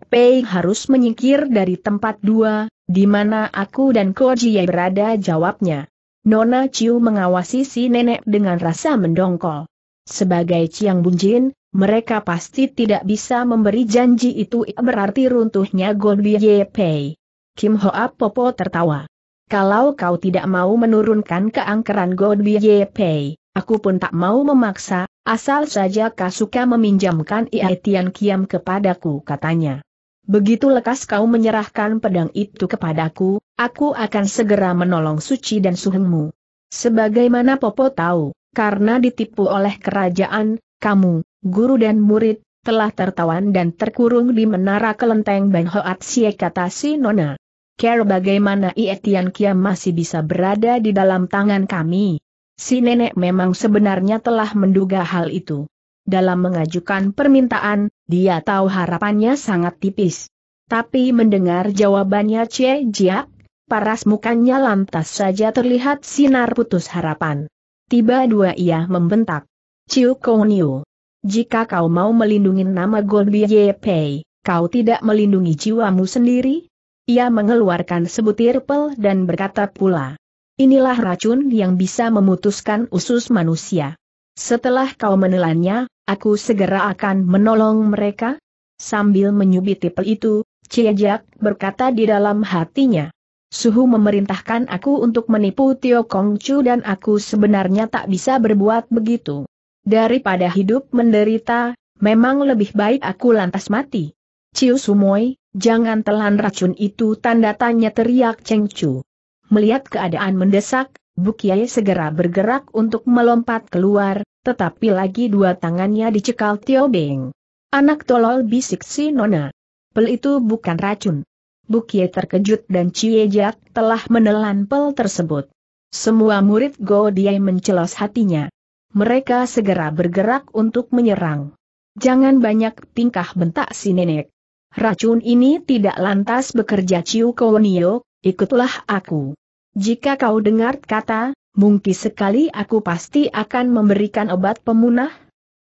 Pei harus menyingkir dari tempat dua, di mana aku dan Kojiye berada jawabnya. Nona Ciu mengawasi si nenek dengan rasa mendongkol. Sebagai Ciang Bunjin, mereka pasti tidak bisa memberi janji itu berarti runtuhnya God Pei. Kim Hoa Popo tertawa. Kalau kau tidak mau menurunkan keangkeran God Ye Pei, aku pun tak mau memaksa, asal saja kau suka meminjamkan iaitian Kiam kepadaku katanya. Begitu lekas kau menyerahkan pedang itu kepadaku, aku akan segera menolong Suci dan Suhengmu. Sebagaimana Popo tahu, karena ditipu oleh kerajaan, kamu, guru dan murid, telah tertawan dan terkurung di menara kelenteng Bang Hoat Sie kata si Nona care bagaimana Ietian kia masih bisa berada di dalam tangan kami. Si nenek memang sebenarnya telah menduga hal itu. Dalam mengajukan permintaan, dia tahu harapannya sangat tipis. Tapi mendengar jawabannya Cie Jia, paras mukanya lantas saja terlihat sinar putus harapan. Tiba dua ia membentak. Ciu Niu, Jika kau mau melindungi nama Ye Pei, kau tidak melindungi jiwamu sendiri? Ia mengeluarkan sebutir pel dan berkata pula, Inilah racun yang bisa memutuskan usus manusia. Setelah kau menelannya, aku segera akan menolong mereka? Sambil menyubit pel itu, Ciejak berkata di dalam hatinya. Suhu memerintahkan aku untuk menipu Tio Kongcu dan aku sebenarnya tak bisa berbuat begitu. Daripada hidup menderita, memang lebih baik aku lantas mati. Ciu Sumoy, jangan telan racun itu tanda tanya teriak Cheng Chu. Melihat keadaan mendesak, Bukiai segera bergerak untuk melompat keluar, tetapi lagi dua tangannya dicekal Tio Beng. Anak tolol bisik si Nona. Pel itu bukan racun. Bukiai terkejut dan Cie Jat telah menelan pel tersebut. Semua murid Go Diai mencelos hatinya. Mereka segera bergerak untuk menyerang. Jangan banyak tingkah bentak si nenek. Racun ini tidak lantas bekerja Ciu Kowonio, ikutlah aku. Jika kau dengar kata, mungkin sekali aku pasti akan memberikan obat pemunah.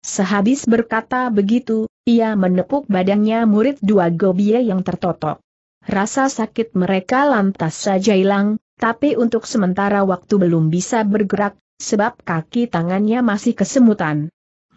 Sehabis berkata begitu, ia menepuk badannya murid dua gobie yang tertotok. Rasa sakit mereka lantas saja hilang, tapi untuk sementara waktu belum bisa bergerak, sebab kaki tangannya masih kesemutan.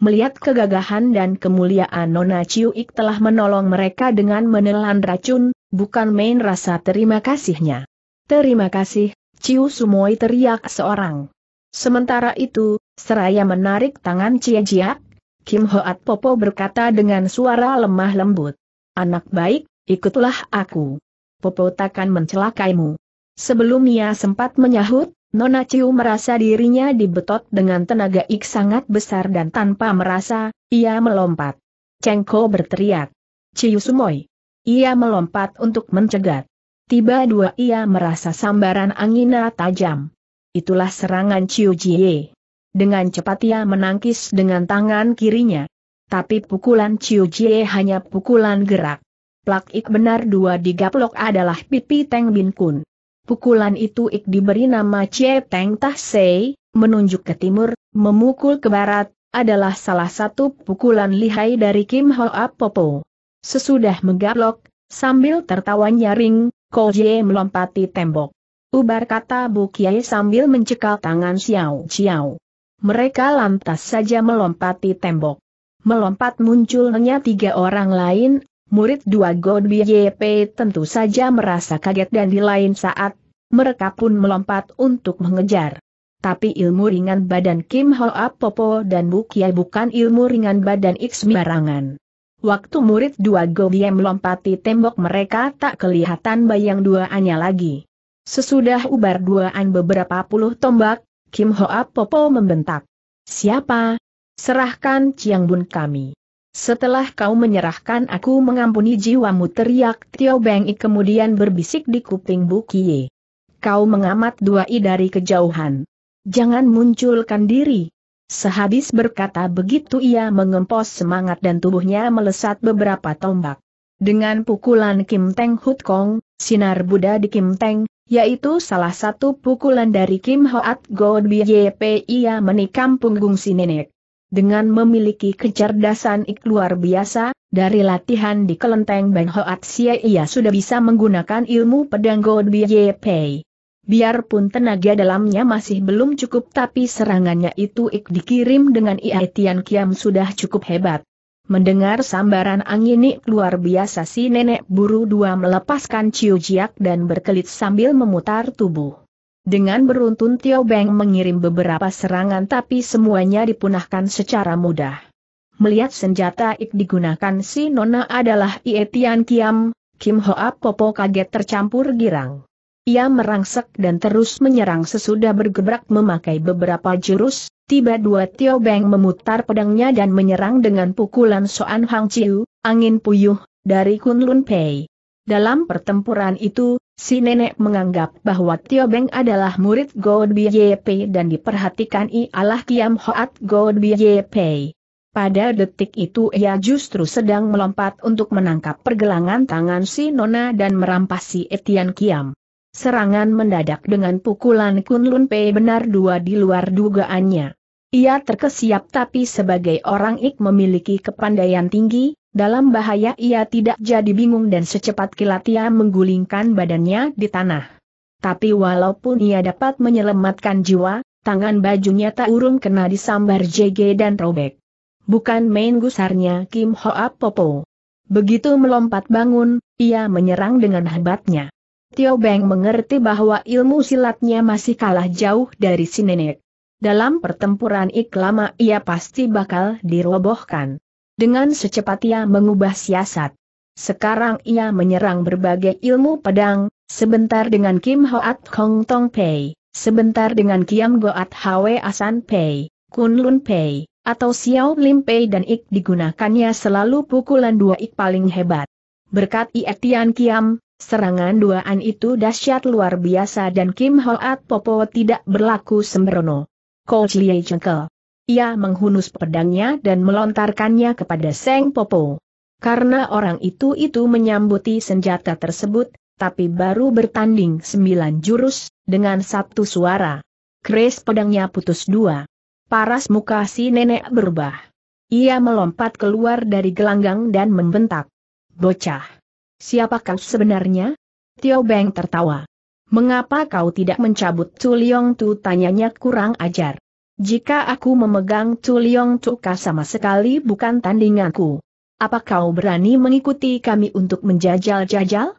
Melihat kegagahan dan kemuliaan Nona Ik telah menolong mereka dengan menelan racun, bukan main rasa terima kasihnya. Terima kasih, Ciu Sumoi teriak seorang. Sementara itu, seraya menarik tangan Cia Jia. Kim Hoat Popo berkata dengan suara lemah lembut. Anak baik, ikutlah aku. Popo takkan mencelakaimu. Sebelum ia sempat menyahut, Nona Ciu merasa dirinya dibetot dengan tenaga ik sangat besar dan tanpa merasa, ia melompat. Cengko berteriak. Ciu Sumoy. Ia melompat untuk mencegat. Tiba dua ia merasa sambaran angina tajam. Itulah serangan Ciu Jie. Dengan cepat ia menangkis dengan tangan kirinya. Tapi pukulan Ciu Jie hanya pukulan gerak. Plak ik benar dua digaplok adalah pipi Teng Bin Kun. Pukulan itu Ik diberi nama Chie Teng Tah Sei, menunjuk ke timur, memukul ke barat, adalah salah satu pukulan lihai dari Kim Hoa Popo. Sesudah menggablok, sambil tertawa nyaring, Koje melompati tembok. Ubar kata Bu Kiai sambil mencekal tangan Xiao Xiao. Mereka lantas saja melompati tembok. Melompat muncul hanya tiga orang lain, murid dua Gon B.Y.P. tentu saja merasa kaget dan di lain saat, mereka pun melompat untuk mengejar. Tapi ilmu ringan badan Kim Hoa Popo dan Bukia bukan ilmu ringan badan Iksmi barangan. Waktu murid dua Gobie melompati tembok mereka tak kelihatan bayang duaannya lagi. Sesudah ubar duaan beberapa puluh tombak, Kim Hoa Popo membentak. Siapa? Serahkan Ciang Bun kami. Setelah kau menyerahkan aku mengampuni jiwamu teriak Tio Beng I kemudian berbisik di kuping Bukie. Kau mengamat dua i dari kejauhan. Jangan munculkan diri. Sehabis berkata begitu ia mengempos semangat dan tubuhnya melesat beberapa tombak. Dengan pukulan Kim Teng Hut Kong, sinar Buddha di Kim Teng, yaitu salah satu pukulan dari Kim Hoat God Bye P ia menikam punggung si nenek dengan memiliki kecerdasan ik luar biasa, dari latihan di kelenteng Ben Hoat Sia ia sudah bisa menggunakan ilmu pedang God Pei. Biarpun tenaga dalamnya masih belum cukup tapi serangannya itu ik dikirim dengan Ia Tian Kiam sudah cukup hebat. Mendengar sambaran angin ik luar biasa si nenek buru dua melepaskan ciu jiak dan berkelit sambil memutar tubuh. Dengan beruntun Tio Beng mengirim beberapa serangan tapi semuanya dipunahkan secara mudah. Melihat senjata ik digunakan si Nona adalah Ie Tian Kiam, Kim Hoa Popo kaget tercampur girang. Ia merangsek dan terus menyerang sesudah bergebrak memakai beberapa jurus, tiba dua Tio Beng memutar pedangnya dan menyerang dengan pukulan Soan Hang Chiu, angin puyuh, dari Kunlun Pei. Dalam pertempuran itu, Si nenek menganggap bahwa Tio Beng adalah murid God B.Y.P. dan diperhatikan ialah Kiam Hoat God B.Y.P. Pada detik itu ia justru sedang melompat untuk menangkap pergelangan tangan si Nona dan merampas si Etian Kiam. Serangan mendadak dengan pukulan Kunlun Pei benar dua di luar dugaannya. Ia terkesiap tapi sebagai orang ik memiliki kepandaian tinggi, dalam bahaya ia tidak jadi bingung dan secepat kilat ia menggulingkan badannya di tanah. Tapi walaupun ia dapat menyelamatkan jiwa, tangan bajunya tak urung kena disambar JG dan robek. Bukan main gusarnya Kim Hoa Popo. Begitu melompat bangun, ia menyerang dengan hebatnya. Tio Beng mengerti bahwa ilmu silatnya masih kalah jauh dari si nenek. Dalam pertempuran iklama ia pasti bakal dirobohkan. Dengan secepat ia mengubah siasat. Sekarang ia menyerang berbagai ilmu pedang, sebentar dengan Kim Hoat Hong Tong Pei, sebentar dengan Kiam Goat Hwe Asan Pei, Kun Lun Pei, atau Xiao Lim Pei dan Ik digunakannya selalu pukulan dua Ik paling hebat. Berkat Ietian Kiam, serangan duaan itu dahsyat luar biasa dan Kim Hoat Popo tidak berlaku sembrono. Coach Lie Jengkel ia menghunus pedangnya dan melontarkannya kepada Seng Popo. Karena orang itu-itu menyambuti senjata tersebut, tapi baru bertanding sembilan jurus, dengan satu suara. Kris pedangnya putus dua. Paras muka si nenek berubah. Ia melompat keluar dari gelanggang dan membentak. Bocah! Siapa kau sebenarnya? Tio Beng tertawa. Mengapa kau tidak mencabut Culiong Tu tanyanya kurang ajar. Jika aku memegang Tuliong Tuka sama sekali bukan tandinganku. Apa kau berani mengikuti kami untuk menjajal-jajal?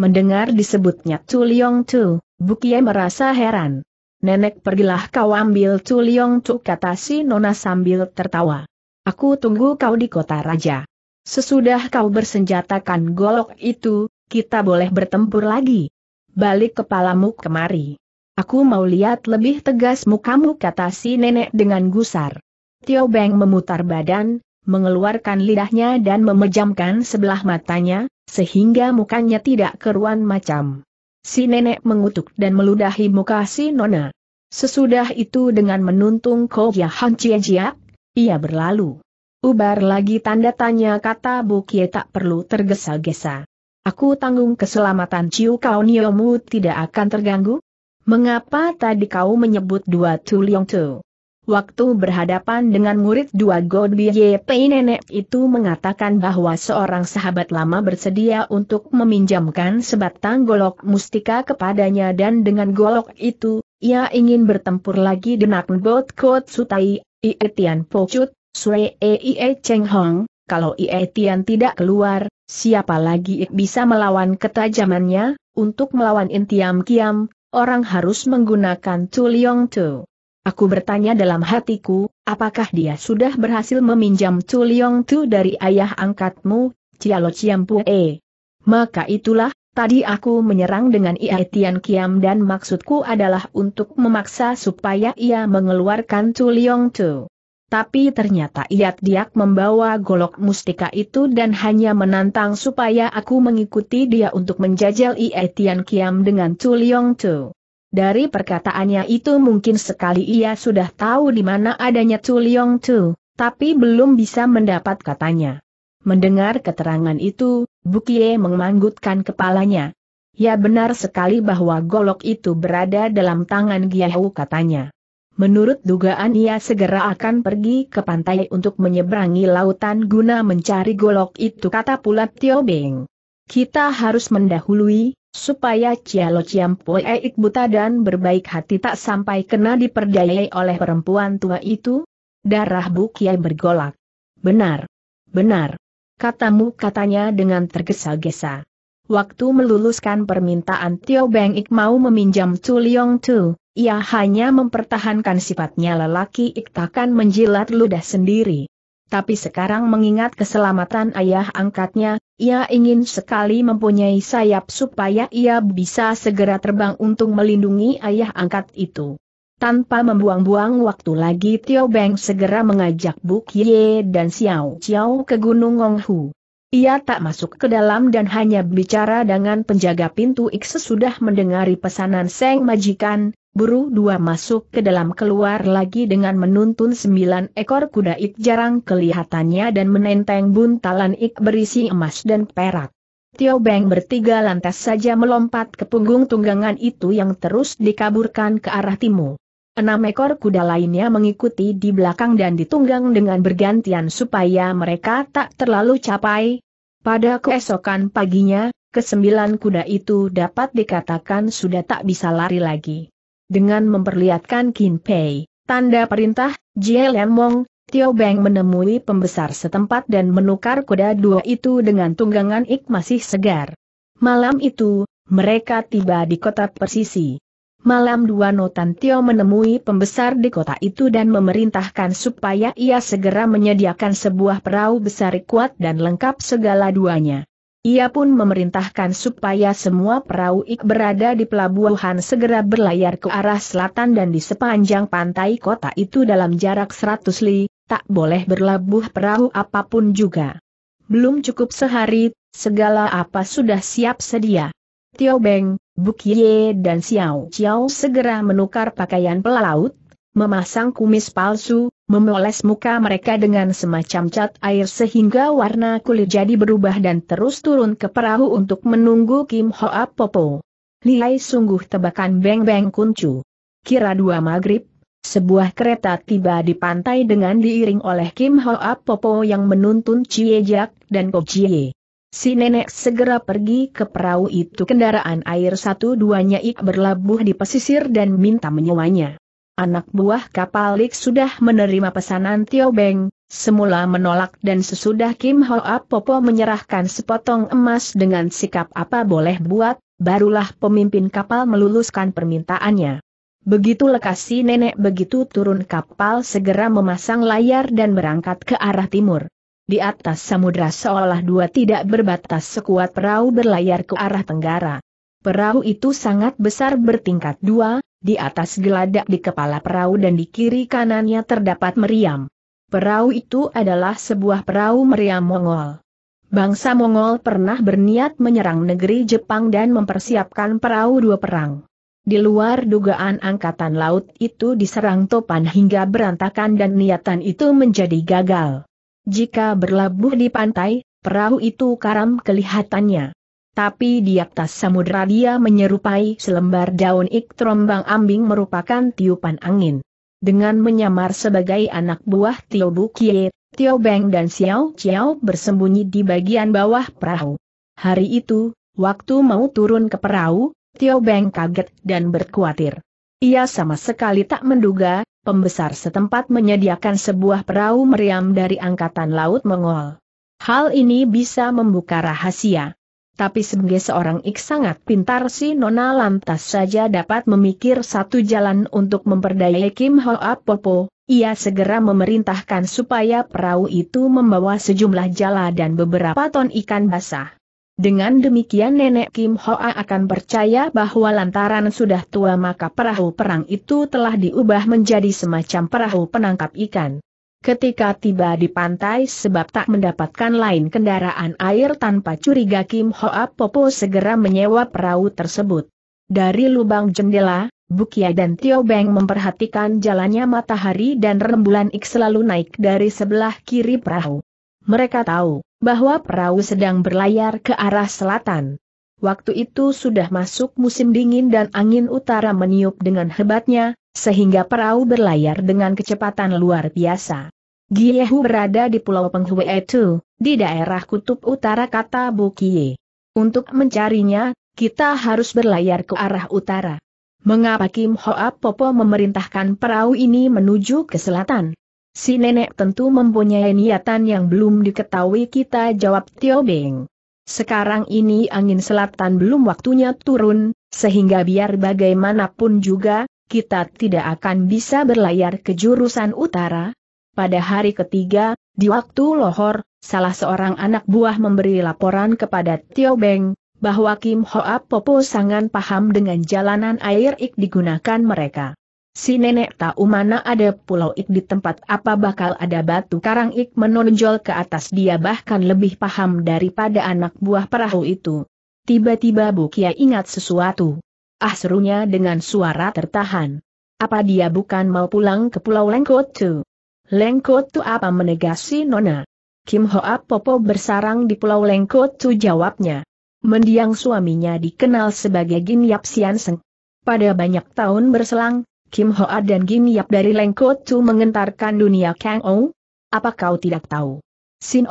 Mendengar disebutnya Tuliong Tu, Bukie merasa heran. Nenek pergilah kau ambil Tuliong Tu kata si Nona sambil tertawa. Aku tunggu kau di kota raja. Sesudah kau bersenjatakan golok itu, kita boleh bertempur lagi. Balik kepalamu kemari. Aku mau lihat lebih tegas mukamu kata si nenek dengan gusar. Tio Beng memutar badan, mengeluarkan lidahnya dan memejamkan sebelah matanya, sehingga mukanya tidak keruan macam. Si nenek mengutuk dan meludahi muka si nona. Sesudah itu dengan menuntung ya Han Chia Jiak, ia berlalu. Ubar lagi tanda tanya kata Bu Kie tak perlu tergesa-gesa. Aku tanggung keselamatan Ciu Kau Niomu tidak akan terganggu? Mengapa tadi kau menyebut dua Tuliong Tu? Waktu berhadapan dengan murid dua God YP nenek itu mengatakan bahwa seorang sahabat lama bersedia untuk meminjamkan sebatang golok mustika kepadanya dan dengan golok itu, ia ingin bertempur lagi dengan Bot Kot Sutai, Ie Tian Sui E Ie Cheng Hong, kalau Ie Tian tidak keluar, siapa lagi bisa melawan ketajamannya, untuk melawan Intiam Kiam, orang harus menggunakan Tuliong Tu. Aku bertanya dalam hatiku, apakah dia sudah berhasil meminjam Tuliong Tu dari ayah angkatmu, Cialo Ciampue? Maka itulah, tadi aku menyerang dengan Ia Tian Kiam dan maksudku adalah untuk memaksa supaya ia mengeluarkan Tuliong Tu tapi ternyata Iat Diak membawa golok mustika itu dan hanya menantang supaya aku mengikuti dia untuk menjajal Ietian Kiam dengan Chu Leong Tu. Dari perkataannya itu mungkin sekali ia sudah tahu di mana adanya Chu Leong Tu, tapi belum bisa mendapat katanya. Mendengar keterangan itu, Bukie memanggutkan kepalanya. Ya benar sekali bahwa golok itu berada dalam tangan Giahu katanya. Menurut dugaan ia segera akan pergi ke pantai untuk menyeberangi lautan guna mencari golok itu kata pula Tio Beng. Kita harus mendahului, supaya Cialo Ciampoe buta dan berbaik hati tak sampai kena diperdayai oleh perempuan tua itu? Darah Bukiai bergolak. Benar. Benar. Katamu katanya dengan tergesa-gesa. Waktu meluluskan permintaan Tio Beng Ik mau meminjam Chu Liong Tu, ia hanya mempertahankan sifatnya lelaki iktakan menjilat ludah sendiri. Tapi sekarang mengingat keselamatan ayah angkatnya, ia ingin sekali mempunyai sayap supaya ia bisa segera terbang untuk melindungi ayah angkat itu. Tanpa membuang-buang waktu lagi Tio Beng segera mengajak Buk Ye dan Xiao Xiao ke Gunung Ngonghu. Ia tak masuk ke dalam dan hanya bicara dengan penjaga pintu Ik sudah mendengari pesanan Seng Majikan, buru dua masuk ke dalam keluar lagi dengan menuntun sembilan ekor kuda ik jarang kelihatannya dan menenteng buntalan ik berisi emas dan perak. Tio Beng bertiga lantas saja melompat ke punggung tunggangan itu yang terus dikaburkan ke arah timur. Enam ekor kuda lainnya mengikuti di belakang dan ditunggang dengan bergantian supaya mereka tak terlalu capai. Pada keesokan paginya, Kesembilan kuda itu dapat dikatakan sudah tak bisa lari lagi. Dengan memperlihatkan Qin Pei, tanda perintah, Jie Len Mong, Tio Beng menemui pembesar setempat dan menukar kuda dua itu dengan tunggangan ik masih segar. Malam itu, mereka tiba di kota Persisi. Malam dua Notan Tio menemui pembesar di kota itu dan memerintahkan supaya ia segera menyediakan sebuah perahu besar kuat dan lengkap segala duanya. Ia pun memerintahkan supaya semua perahu ik berada di pelabuhan segera berlayar ke arah selatan dan di sepanjang pantai kota itu dalam jarak 100 li, tak boleh berlabuh perahu apapun juga. Belum cukup sehari, segala apa sudah siap sedia. Tio Beng, Buk Ye dan Xiao Xiao segera menukar pakaian pelaut, memasang kumis palsu, memoles muka mereka dengan semacam cat air sehingga warna kulit jadi berubah dan terus turun ke perahu untuk menunggu Kim Hoa Popo. Lihai sungguh tebakan Beng Beng Kuncu. Kira dua maghrib, sebuah kereta tiba di pantai dengan diiring oleh Kim Hoa Popo yang menuntun Chie Jak dan Ko Chie. Si nenek segera pergi ke perahu itu kendaraan air satu-duanya ik berlabuh di pesisir dan minta menyewanya anak buah kapal Lik sudah menerima pesanan Tio Beng, semula menolak dan sesudah Kim Hoa Popo menyerahkan sepotong emas dengan sikap apa boleh buat, barulah pemimpin kapal meluluskan permintaannya. Begitu lekasi nenek begitu turun kapal segera memasang layar dan berangkat ke arah timur. Di atas samudra seolah dua tidak berbatas sekuat perahu berlayar ke arah tenggara. Perahu itu sangat besar bertingkat dua, di atas geladak di kepala perahu dan di kiri kanannya terdapat meriam. Perahu itu adalah sebuah perahu meriam Mongol. Bangsa Mongol pernah berniat menyerang negeri Jepang dan mempersiapkan perahu dua perang. Di luar dugaan angkatan laut itu diserang topan hingga berantakan dan niatan itu menjadi gagal. Jika berlabuh di pantai, perahu itu karam kelihatannya. Tapi di atas samudera dia menyerupai selembar daun ik terombang ambing merupakan tiupan angin. Dengan menyamar sebagai anak buah Tio Bukie, Tio Beng dan Xiao Xiao bersembunyi di bagian bawah perahu. Hari itu, waktu mau turun ke perahu, Tio Beng kaget dan berkhawatir. Ia sama sekali tak menduga, pembesar setempat menyediakan sebuah perahu meriam dari Angkatan Laut Mongol. Hal ini bisa membuka rahasia tapi sebagai seorang ik sangat pintar si Nona lantas saja dapat memikir satu jalan untuk memperdaya Kim Hoa Popo, ia segera memerintahkan supaya perahu itu membawa sejumlah jala dan beberapa ton ikan basah. Dengan demikian nenek Kim Hoa akan percaya bahwa lantaran sudah tua maka perahu perang itu telah diubah menjadi semacam perahu penangkap ikan. Ketika tiba di pantai sebab tak mendapatkan lain kendaraan air tanpa curiga Kim Hoa Popo segera menyewa perahu tersebut. Dari lubang jendela, Bukia dan Tio Beng memperhatikan jalannya matahari dan rembulan Ik selalu naik dari sebelah kiri perahu. Mereka tahu bahwa perahu sedang berlayar ke arah selatan. Waktu itu sudah masuk musim dingin dan angin utara meniup dengan hebatnya, sehingga perahu berlayar dengan kecepatan luar biasa. Giehu berada di Pulau Penghue itu, di daerah kutub utara kata Bukie. Untuk mencarinya, kita harus berlayar ke arah utara. Mengapa Kim Hoa Popo memerintahkan perahu ini menuju ke selatan? Si nenek tentu mempunyai niatan yang belum diketahui kita jawab Tio Beng. Sekarang ini angin selatan belum waktunya turun, sehingga biar bagaimanapun juga, kita tidak akan bisa berlayar ke jurusan utara. Pada hari ketiga, di waktu lohor, salah seorang anak buah memberi laporan kepada Tio Beng, bahwa Kim Hoa Popo sangat paham dengan jalanan air ik digunakan mereka. Si nenek tahu mana ada pulau ik di tempat apa bakal ada batu karang ik menonjol ke atas dia bahkan lebih paham daripada anak buah perahu itu. Tiba-tiba Bukia ingat sesuatu. Ah serunya dengan suara tertahan. Apa dia bukan mau pulang ke Pulau Lengkotu? Lengkotu apa menegasi Nona? Kim Hoa Popo bersarang di Pulau Lengkotu jawabnya. Mendiang suaminya dikenal sebagai Gin Yap Sian Seng. Pada banyak tahun berselang, Kim Hoa dan Gin Yap dari Lengkotu mengentarkan dunia Kang Ong. Apa kau tidak tahu?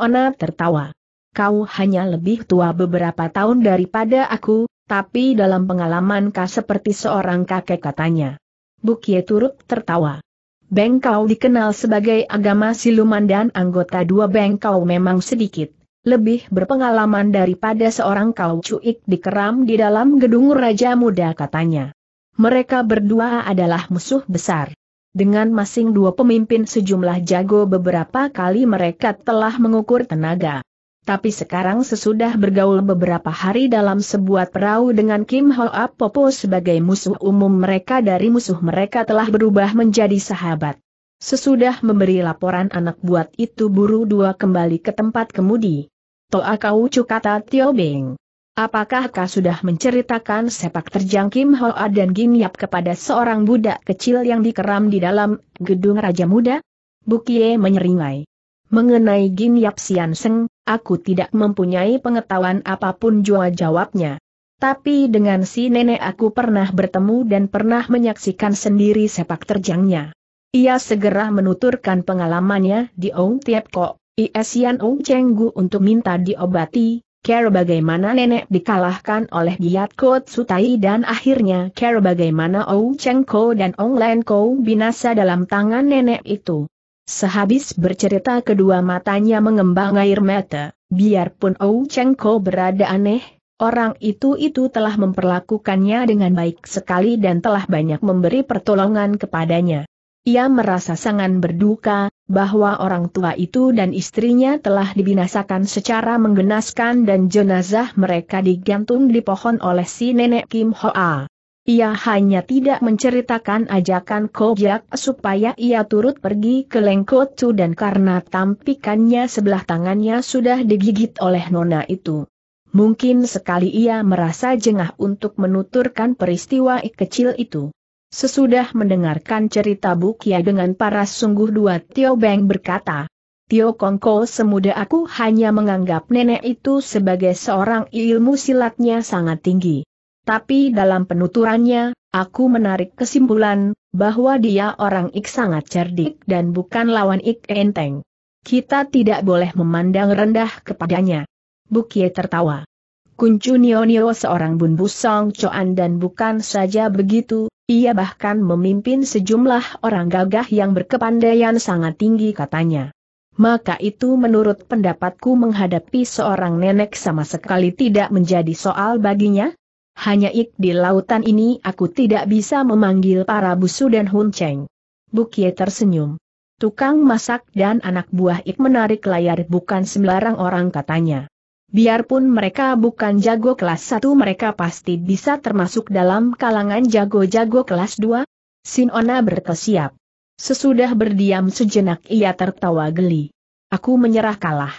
Ona tertawa. Kau hanya lebih tua beberapa tahun daripada aku, tapi dalam pengalaman kah seperti seorang kakek katanya. Bukie turut tertawa. Bengkau dikenal sebagai agama siluman dan anggota dua bengkau memang sedikit, lebih berpengalaman daripada seorang kau cuik dikeram di dalam gedung Raja Muda katanya. Mereka berdua adalah musuh besar. Dengan masing dua pemimpin sejumlah jago beberapa kali mereka telah mengukur tenaga tapi sekarang sesudah bergaul beberapa hari dalam sebuah perahu dengan Kim Hoa Popo sebagai musuh umum mereka dari musuh mereka telah berubah menjadi sahabat. Sesudah memberi laporan anak buat itu buru dua kembali ke tempat kemudi. Toa kau kata Tio Beng. Apakah kau sudah menceritakan sepak terjang Kim Hoa dan Gin Yap kepada seorang budak kecil yang dikeram di dalam gedung Raja Muda? Bukie menyeringai. Mengenai Gin Yap Sian Seng, aku tidak mempunyai pengetahuan apapun jua jawabnya. Tapi dengan si nenek aku pernah bertemu dan pernah menyaksikan sendiri sepak terjangnya. Ia segera menuturkan pengalamannya di Ong Tiap Kok, Iesian Ong Cheng Gu untuk minta diobati, care bagaimana nenek dikalahkan oleh Giat Ko Tai dan akhirnya care bagaimana Ong Cheng Ko dan Ong Len Ko binasa dalam tangan nenek itu. Sehabis bercerita kedua matanya mengembang air mata, biarpun Ou Cheng Ko berada aneh, orang itu-itu telah memperlakukannya dengan baik sekali dan telah banyak memberi pertolongan kepadanya. Ia merasa sangat berduka, bahwa orang tua itu dan istrinya telah dibinasakan secara menggenaskan dan jenazah mereka digantung di pohon oleh si nenek Kim Hoa. Ia hanya tidak menceritakan ajakan Kojak supaya ia turut pergi ke Lengkotu dan karena tampikannya sebelah tangannya sudah digigit oleh nona itu. Mungkin sekali ia merasa jengah untuk menuturkan peristiwa kecil itu. Sesudah mendengarkan cerita Bukia dengan paras sungguh dua Tio Beng berkata, Tio Kongko semuda aku hanya menganggap nenek itu sebagai seorang ilmu silatnya sangat tinggi. Tapi dalam penuturannya, aku menarik kesimpulan, bahwa dia orang ik sangat cerdik dan bukan lawan ik enteng. Kita tidak boleh memandang rendah kepadanya. Bukie tertawa. Kuncu Nio Nio seorang Bun Busong Coan dan bukan saja begitu, ia bahkan memimpin sejumlah orang gagah yang berkepandaian sangat tinggi katanya. Maka itu menurut pendapatku menghadapi seorang nenek sama sekali tidak menjadi soal baginya, hanya ik di lautan ini aku tidak bisa memanggil para busu dan Hun Cheng. Bukie tersenyum. Tukang masak dan anak buah ik menarik layar bukan sembarang orang katanya. Biarpun mereka bukan jago kelas 1 mereka pasti bisa termasuk dalam kalangan jago-jago kelas 2? Sinona berkesiap. Sesudah berdiam sejenak ia tertawa geli. Aku menyerah kalah.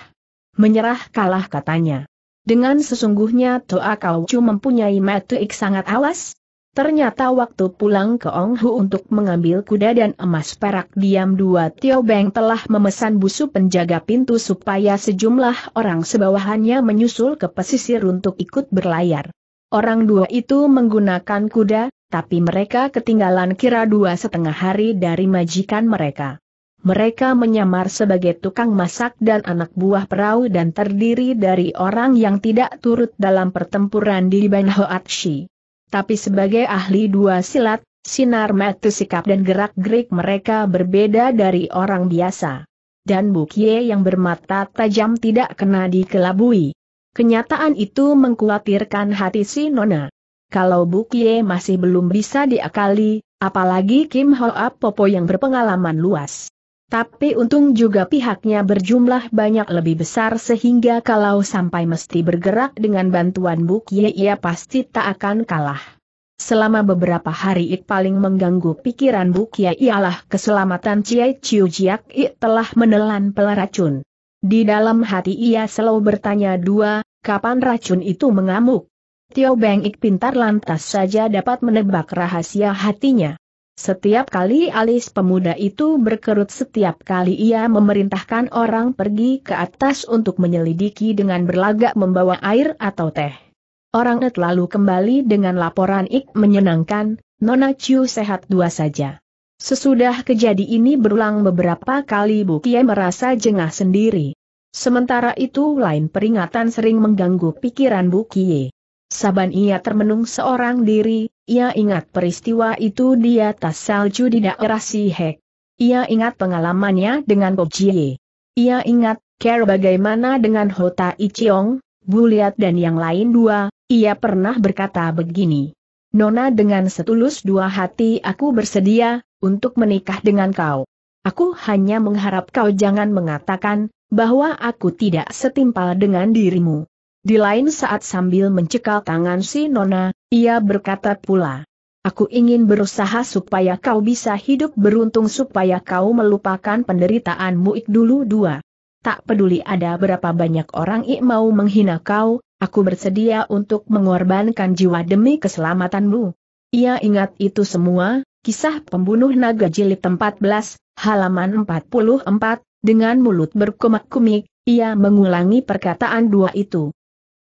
Menyerah kalah katanya. Dengan sesungguhnya Toa Chu mempunyai metuik sangat awas. Ternyata waktu pulang ke Ong Hu untuk mengambil kuda dan emas perak diam dua Tio Beng telah memesan busu penjaga pintu supaya sejumlah orang sebawahannya menyusul ke pesisir untuk ikut berlayar. Orang dua itu menggunakan kuda, tapi mereka ketinggalan kira dua setengah hari dari majikan mereka. Mereka menyamar sebagai tukang masak dan anak buah perahu dan terdiri dari orang yang tidak turut dalam pertempuran di Ban Shi. Tapi sebagai ahli dua silat, sinar mata sikap dan gerak-gerik mereka berbeda dari orang biasa. Dan Bukie yang bermata tajam tidak kena dikelabui. Kenyataan itu mengkhawatirkan hati si Nona. Kalau Bukie masih belum bisa diakali, apalagi Kim Hoa Popo yang berpengalaman luas. Tapi untung juga pihaknya berjumlah banyak lebih besar sehingga kalau sampai mesti bergerak dengan bantuan Buk Ye ia pasti tak akan kalah. Selama beberapa hari it paling mengganggu pikiran Buk Ye ialah keselamatan Ciai Chiu Jiak telah menelan pelaracun. Di dalam hati ia selalu bertanya dua, kapan racun itu mengamuk? Tio Beng Ik pintar lantas saja dapat menebak rahasia hatinya. Setiap kali alis pemuda itu berkerut setiap kali ia memerintahkan orang pergi ke atas untuk menyelidiki dengan berlagak membawa air atau teh. Orang Net lalu kembali dengan laporan Ik menyenangkan, Nona Chiu sehat dua saja. Sesudah kejadian ini berulang beberapa kali Bukie merasa jengah sendiri. Sementara itu lain peringatan sering mengganggu pikiran Bukie. Saban ia termenung seorang diri, ia ingat peristiwa itu di atas salju di daerah Sihek. Ia ingat pengalamannya dengan Jie. Ia ingat, care bagaimana dengan Hota Ichiong, Buliat dan yang lain dua, ia pernah berkata begini. Nona dengan setulus dua hati aku bersedia, untuk menikah dengan kau. Aku hanya mengharap kau jangan mengatakan, bahwa aku tidak setimpal dengan dirimu. Di lain saat sambil mencekal tangan si Nona, ia berkata pula. Aku ingin berusaha supaya kau bisa hidup beruntung supaya kau melupakan penderitaanmu ik dulu dua. Tak peduli ada berapa banyak orang ik mau menghina kau, aku bersedia untuk mengorbankan jiwa demi keselamatanmu. Ia ingat itu semua, kisah pembunuh naga jilid 14, halaman 44, dengan mulut berkumak-kumik, ia mengulangi perkataan dua itu.